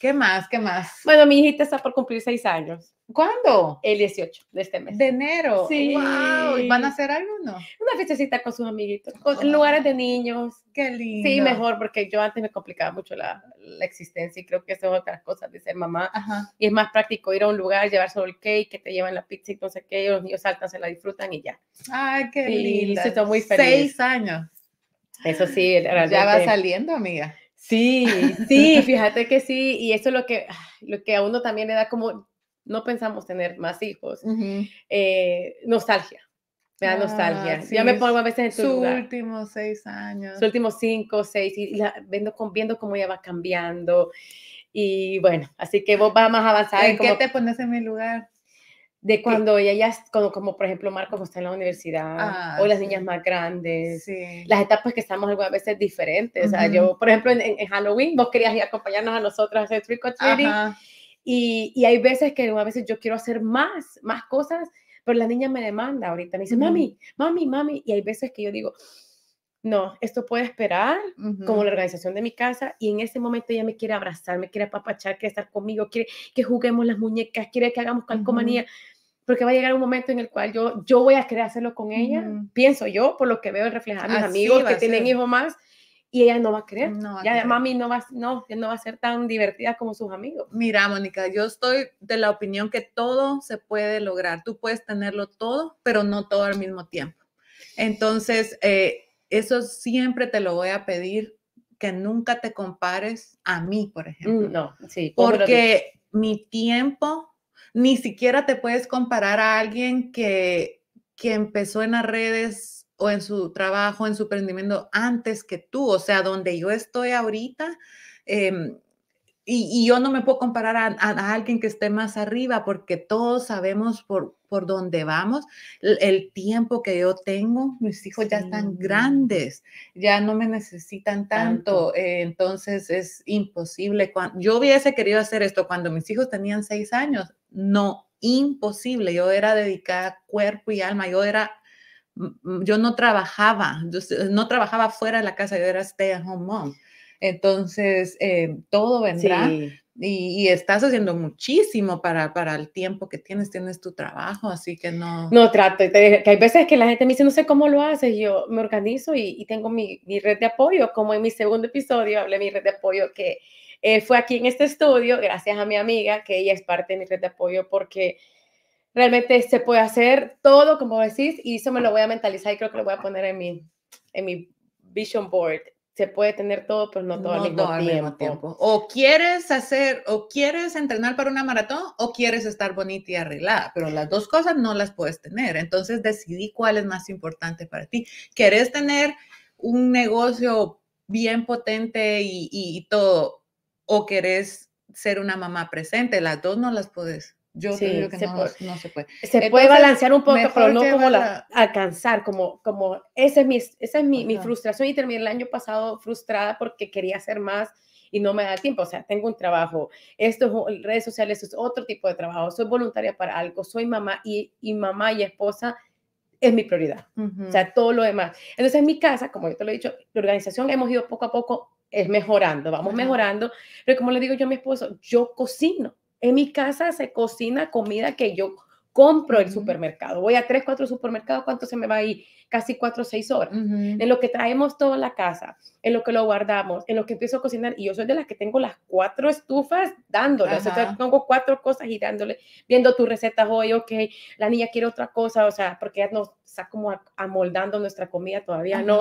¿Qué más? ¿Qué más? Bueno, mi hijita está por cumplir seis años. ¿Cuándo? El 18 de este mes. De enero. Sí. Wow. ¿Y van a hacer algo no? Una fiestecita con sus amiguitos, con lugares de niños. Qué lindo. Sí, mejor, porque yo antes me complicaba mucho la, existencia y creo que eso es otra cosa de ser mamá. Ajá. Y es más práctico ir a un lugar, llevar solo el cake, que te llevan la pizza y no sé qué, los niños saltan, se la disfrutan y ya. Ay, qué lindo. Y estoy muy feliz. Seis años. Eso sí, Ya va saliendo, amiga. Sí, sí, fíjate que sí, y eso es lo que, lo que a uno también le da como, no pensamos tener más hijos, eh, nostalgia. Me da ah, nostalgia. Ya me pongo a veces en tu Sus últimos seis años. Sus últimos cinco, seis, y la, viendo, viendo cómo ella va cambiando. Y bueno, así que vos vas más avanzada. ¿En, qué te pones en mi lugar? de cuando ella ya, como, como, por ejemplo Marcos está en la universidad, ah, o las niñas más grandes, las etapas que estamos algunas veces diferentes. O sea, yo, por ejemplo, en, Halloween, vos querías ir acompañarnos a nosotros a hacer trick or y, y hay veces que algunas veces yo quiero hacer más, más cosas, pero la niña me demanda ahorita, me dice, mami, mami, mami, y hay veces que yo digo, no, esto puede esperar, como la organización de mi casa, y en ese momento ella me quiere abrazar, me quiere apapachar, quiere estar conmigo, quiere que juguemos las muñecas, quiere que hagamos calcomanía porque va a llegar un momento en el cual yo, yo voy a querer hacerlo con ella, pienso yo, por lo que veo reflejado a mis amigos que tienen hijos más, y ella no va a querer. ya mami no va, no, no va a ser tan divertida como sus amigos. Mira, Mónica, yo estoy de la opinión que todo se puede lograr. Tú puedes tenerlo todo, pero no todo al mismo tiempo. Entonces, eh, eso siempre te lo voy a pedir, que nunca te compares a mí, por ejemplo. Mm, no, sí. Porque mi tiempo ni siquiera te puedes comparar a alguien que, que empezó en las redes o en su trabajo, en su emprendimiento antes que tú. O sea, donde yo estoy ahorita, em, y, yo no me puedo comparar a, alguien que esté más arriba porque todos sabemos por, por dónde vamos. El, tiempo que yo tengo, mis hijos ya están grandes, ya no me necesitan tanto, eh, entonces es imposible. yo hubiese querido hacer esto cuando mis hijos tenían seis años, no, imposible. Yo era dedicada cuerpo y alma, yo era... Mm, mm, yo no trabajaba, no trabajaba fuera de la casa, yo era stay at home mom. Entonces, eh, todo vendrá. Y, estás haciendo muchísimo para, el tiempo que tienes, tienes tu trabajo, así que no... No, trato, que hay veces que la gente me dice, no sé cómo lo haces, yo me organizo y, tengo mi, red de apoyo, como en mi segundo episodio hablé de mi red de apoyo que eh, fue aquí en este estudio, gracias a mi amiga, que ella es parte de mi red de apoyo, porque realmente se puede hacer todo, como decís, y eso me lo voy a mentalizar y creo que lo voy a poner en mi, en mi vision board, se puede tener todo, pero no todo, al, mismo tiempo. O quieres hacer, o quieres entrenar para una maratón, o quieres estar bonita y arreglada, pero las dos cosas no las puedes tener. Entonces decidí cuál es más importante para ti. ¿Quieres tener un negocio bien potente y, todo? ¿O quieres ser una mamá presente? Las dos no las puedes yo sí, que se no, puede, se puede. Se puede balancear un poco, pero no como alcanzar, como, como esa es mi, esa es mi, mi, frustración y terminé el año pasado frustrada porque quería hacer más y no me da tiempo. O sea, tengo un trabajo, esto es redes sociales, es otro tipo de trabajo, soy voluntaria para algo, soy mamá y, mamá y esposa es mi prioridad. O sea, todo lo demás. Entonces, en mi casa, como yo te lo he dicho, la organización hemos ido poco a poco es mejorando, vamos mejorando, pero como le digo yo a mi esposo, yo cocino. En mi casa se cocina comida que yo compro en el supermercado. Voy a tres, cuatro supermercados, ¿cuánto se me va ahí? Casi cuatro o seis horas. En lo que traemos toda la casa, en lo que lo guardamos, en lo que empiezo a cocinar. Y yo soy de las que tengo las cuatro estufas dándole. O sea, tengo cuatro cosas y dándole, viendo tus recetas hoy, ok, la niña quiere otra cosa, o sea, porque ya nos está como amoldando nuestra comida, todavía no.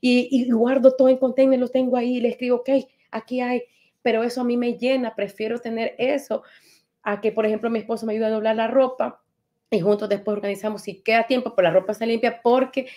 Y, y, guardo todo en container, lo tengo ahí, le escribo, ok, aquí hay, pero eso a mí me llena, prefiero tener eso a que, por ejemplo, mi esposo me ayude a doblar la ropa y juntos después organizamos si queda tiempo, pues la ropa se limpia porque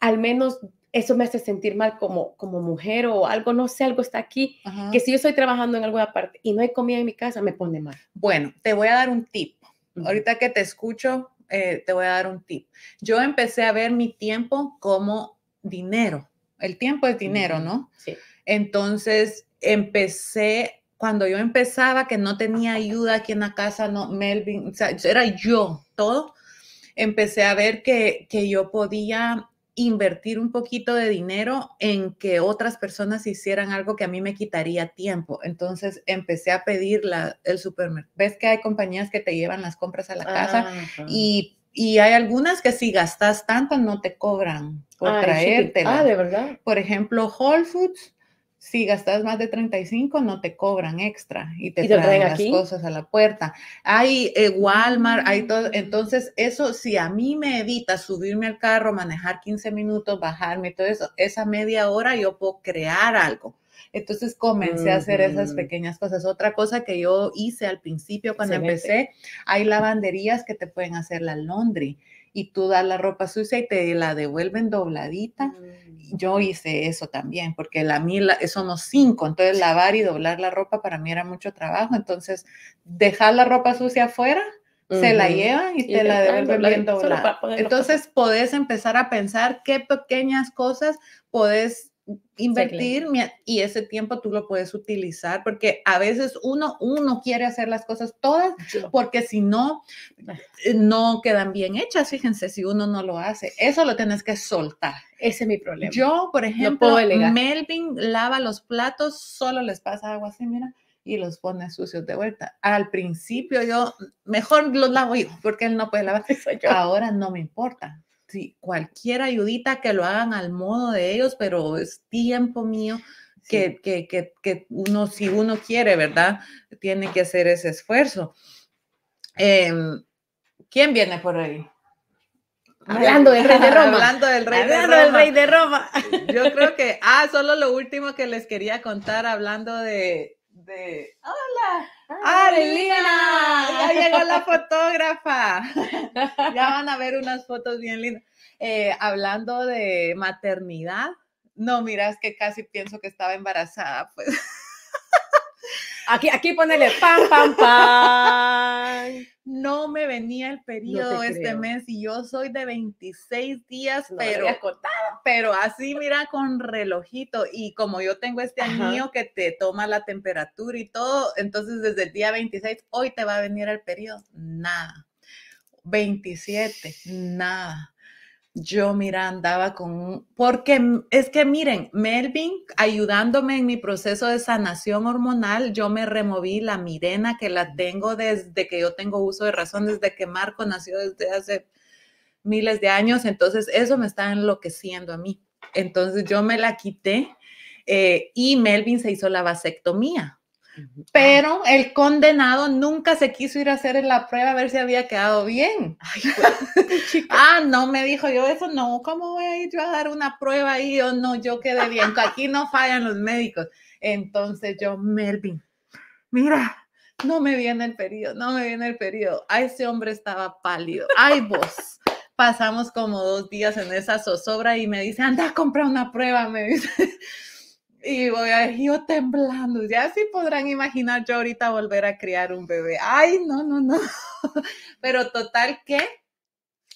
al menos eso me hace sentir mal como, como mujer o algo, no sé, algo está aquí, que si yo estoy trabajando en alguna parte y no hay comida en mi casa, me pone mal. Bueno, te voy a dar un tip. Ahorita que te escucho, eh, te voy a dar un tip. Yo empecé a ver mi tiempo como dinero. El tiempo es dinero, ¿no? Sí. Entonces, empecé, cuando yo empezaba, que no tenía ayuda aquí en la casa, no, Melvin, o sea, era yo todo, empecé a ver que, que yo podía invertir un poquito de dinero en que otras personas hicieran algo que a mí me quitaría tiempo. Entonces empecé a pedir la, el supermercado. Ves que hay compañías que te llevan las compras a la casa ah, y, y, hay algunas que si gastas tanto no te cobran por traértela. ah, de verdad. Por ejemplo, Whole Foods si gastas más de 35 no te cobran extra y te, traen, las cosas a la puerta. Hay eh, Walmart, hay mm. todo. Entonces, eso si a mí me evita subirme al carro, manejar 15 minutos, bajarme, todo eso, esa media hora yo puedo crear algo. Entonces comencé a hacer esas mm. pequeñas cosas. Otra cosa que yo hice al principio cuando empecé, hay lavanderías que te pueden hacer la laundry y tú das la ropa sucia y te la devuelven dobladita. Mm yo hice eso también, porque la mí somos cinco, entonces lavar y doblar la ropa para mí era mucho trabajo, entonces dejar la ropa sucia afuera, se la llevan y, te la deben ah, bien Entonces podés empezar a pensar qué pequeñas cosas podés invertir y ese tiempo tú lo puedes utilizar porque a veces uno uno quiere hacer las cosas todas porque si no eh, no quedan bien hechas fíjense si uno no lo hace eso lo tienes que soltar ese es mi problema yo por ejemplo Melvin lava los platos solo les pasa agua así mira y los pone sucios de vuelta. Al principio yo, mejor los lavo yo, porque él no puede lavar. [LAUGHS] Ahora no me importa sí, cualquier ayudita que lo hagan al modo de ellos, pero es tiempo mío que, uno, si uno quiere, ¿verdad? Tiene que hacer ese esfuerzo. Em, ¿Quién viene por ahí? Hablando del rey de [LAUGHS] Roma. Hablando del rey, de, Roma. Del rey de Roma. Yo creo que, ah, solo lo último que les quería contar hablando de, de ¡Hola! ¡Arelina! Ah, ya llegó la fotógrafa. [LAUGHS] ya van a ver unas fotos bien lindas. Eh, hablando de maternidad, no, miras que casi pienso que estaba embarazada, pues. Aquí, aquí ponele pam, pam, pam. No me venía el periodo este mes y yo soy de 26 días, pero, así mira con relojito y como yo tengo este anillo que te toma la temperatura y todo, entonces desde el día 26, hoy te va a venir el periodo, nada. 27, nada yo, mira, andaba con, porque es que miren, Melvin, ayudándome en mi proceso de sanación hormonal, yo me removí la mirena que la tengo desde que yo tengo uso de razón, desde que Marco nació desde hace miles de años, entonces eso me está enloqueciendo a mí. Entonces yo me la quité eh, y Melvin se hizo la vasectomía pero el condenado nunca se quiso ir a hacer la prueba a ver si había quedado bien. [LAUGHS] ah, no, me dijo yo eso, no, ¿cómo voy a ir yo a dar una prueba ahí? o no, yo quedé bien, aquí no fallan los médicos. Entonces yo, Melvin, mira, no me viene el periodo, no me viene el periodo. a ese hombre estaba pálido. Ay, vos. Pasamos como dos días en esa zozobra y me dice, anda, compra una prueba, me dice. Y voy a yo temblando. Ya sí podrán imaginar yo ahorita volver a criar un bebé. Ay, no, no, no. [LAUGHS] Pero total que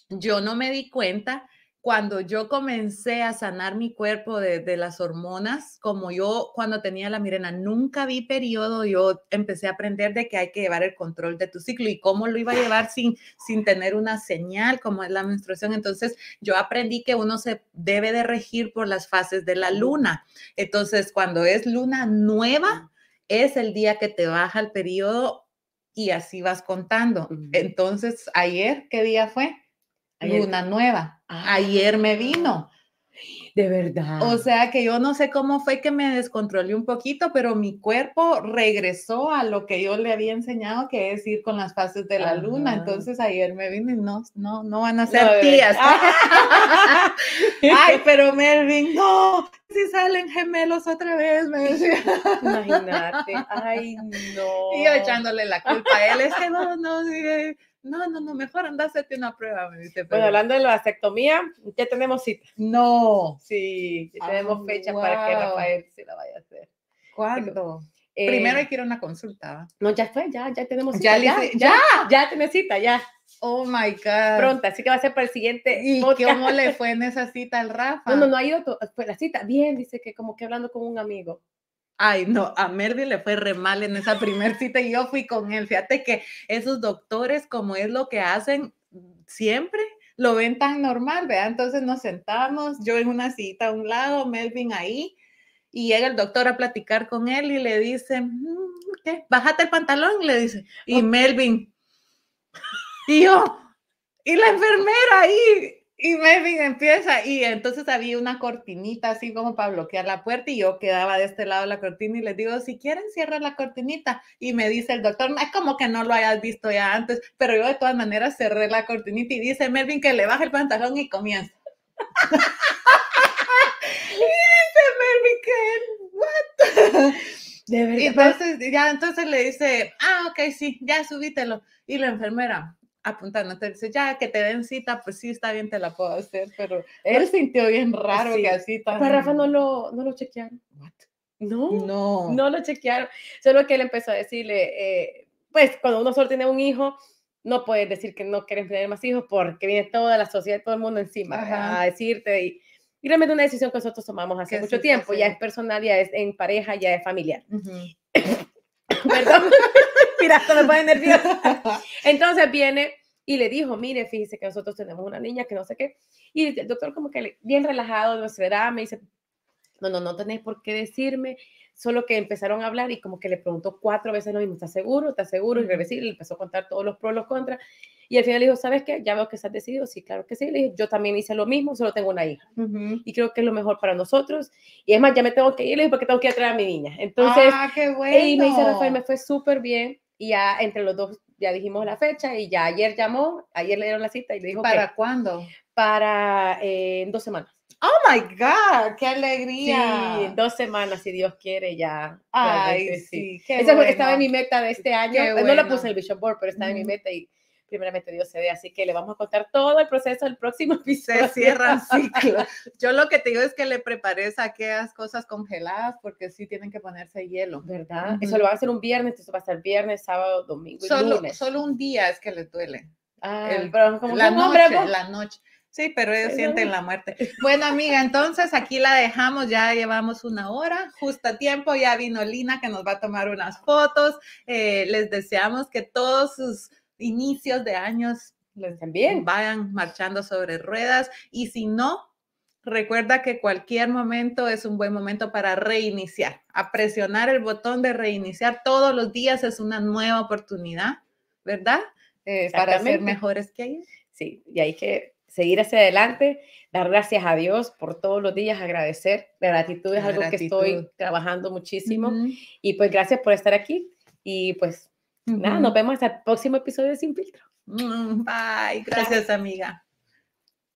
yo no me di cuenta cuando yo comencé a sanar mi cuerpo de, las hormonas, como yo cuando tenía la mirena nunca vi periodo, yo empecé a aprender de que hay que llevar el control de tu ciclo y cómo lo iba a llevar sin, sin tener una señal como es la menstruación. Entonces yo aprendí que uno se debe de regir por las fases de la luna. Entonces cuando es luna nueva, es el día que te baja el periodo y así vas contando. Entonces, ayer, ¿qué día fue? luna nueva. Ayer me vino. De verdad. O sea que yo no sé cómo fue que me descontrolé un poquito, pero mi cuerpo regresó a lo que yo le había enseñado, que es ir con las fases de la luna. Entonces ayer me vino y no, no, no van a ser tías. Ah. [LAUGHS] Ay, pero Melvin, no, si salen gemelos otra vez, me decía. Imagínate. Ay, no. Y echándole la culpa a él, es que no, no, sí, no, no, no, mejor hacerte una prueba, me dice. Pero... Bueno, hablando de la vasectomía, ya tenemos cita. No. Sí, ah, tenemos fecha para que Rafael se la vaya a hacer. ¿Cuándo? Eh, Primero hay que ir a una consulta. No, ya fue, ya, ya tenemos cita. Ya, ya, ya, ya, ya cita, ya. Oh my God. Pronta, así que va a ser para el siguiente. ¿Y cómo le [LAUGHS] fue en esa cita al Rafa? No, no, no ha ido a la cita. Bien, dice que como que hablando con un amigo. Ay, no, a Melvin le fue re mal en esa primer cita y yo fui con él. Fíjate que esos doctores, como es lo que hacen siempre, lo ven tan normal, ¿verdad? Entonces nos sentamos, yo en una cita a un lado, Melvin ahí, y llega el doctor a platicar con él y le dice, mm, ¿qué? Bájate el pantalón, le dice. Y Melvin, y yo, y la enfermera ahí, y Melvin empieza y entonces había una cortinita así como para bloquear la puerta y yo quedaba de este lado la cortina y les digo, si quieren cierra la cortinita. Y me dice el doctor, es como que no lo hayas visto ya antes, pero yo de todas maneras cerré la cortinita y dice Melvin que le baje el pantalón y comienza. [LAUGHS] y dice Melvin que, ¿what? De verdad. Y entonces, ya entonces le dice, ah, ok, sí, ya subítelo. Y la enfermera, apuntando. Entonces ya que te den cita, pues sí, está bien, te la puedo hacer, pero eh, él sintió bien raro y que así tan... Pero pues, Rafa no lo, no lo chequearon. What? No, no, no lo chequearon. Solo que él empezó a decirle, eh, pues cuando uno solo tiene un hijo, no puedes decir que no quieres tener más hijos porque viene toda la sociedad, todo el mundo encima a decirte y, realmente una decisión que nosotros tomamos hace mucho tiempo, ya es personal, ya es en pareja, ya es familiar. [COUGHS] Perdón. [LAUGHS] [LAUGHS] Entonces viene y le dijo, mire, fíjese que nosotros tenemos una niña que no sé qué. Y el doctor como que bien relajado de nuestra edad me dice, no, no, no tenés por qué decirme, solo que empezaron a hablar y como que le preguntó cuatro veces lo mismo, ¿estás seguro? ¿estás seguro? Y le empezó a contar todos los pros, y los contras. Y al final le dijo, ¿sabes qué? Ya veo que estás decidido. Sí, claro que sí. Le dije, yo también hice lo mismo, solo tengo una hija. Y creo que es lo mejor para nosotros. Y es más, ya me tengo que ir, le dije, porque tengo que ir a traer a mi niña. Entonces, ah, qué y me dice, Rafael, me fue súper bien y ya entre los dos ya dijimos la fecha y ya ayer llamó, ayer le dieron la cita y le dijo ¿Para cuándo? Para eh, en dos semanas. Oh my God, qué alegría. Sí, dos semanas, si Dios quiere, ya. Ay, sí. sí. Qué Esa estaba en mi meta de este año. no la puse en el Vision Board, pero estaba en mi meta y primeramente Dios se Así que le vamos a contar todo el proceso del próximo [LAUGHS] episodio. Se cierran [LAUGHS] ciclo. Yo lo que te digo es que le preparé, aquellas cosas congeladas porque sí tienen que ponerse hielo. ¿Verdad? Eso lo va a hacer un viernes, eso va a ser viernes, sábado, domingo y solo, Solo un día es que le duele. el, como la, noche, la noche, Sí, pero ellos sienten la muerte. Bueno, amiga, entonces aquí la dejamos, ya llevamos una hora, justo a tiempo, ya vino Lina que nos va a tomar unas fotos. Eh, les deseamos que todos sus inicios de años también vayan marchando sobre ruedas y si no, recuerda que cualquier momento es un buen momento para reiniciar, a presionar el botón de reiniciar todos los días es una nueva oportunidad, ¿verdad? Eh, para ser mejores que ayer. Sí, y hay que seguir hacia adelante, dar gracias a Dios por todos los días, agradecer. La gratitud es algo que estoy trabajando muchísimo. Y pues gracias por estar aquí y pues Nada, nos vemos hasta el próximo episodio de Sin Filtro. Mm, bye, gracias amiga.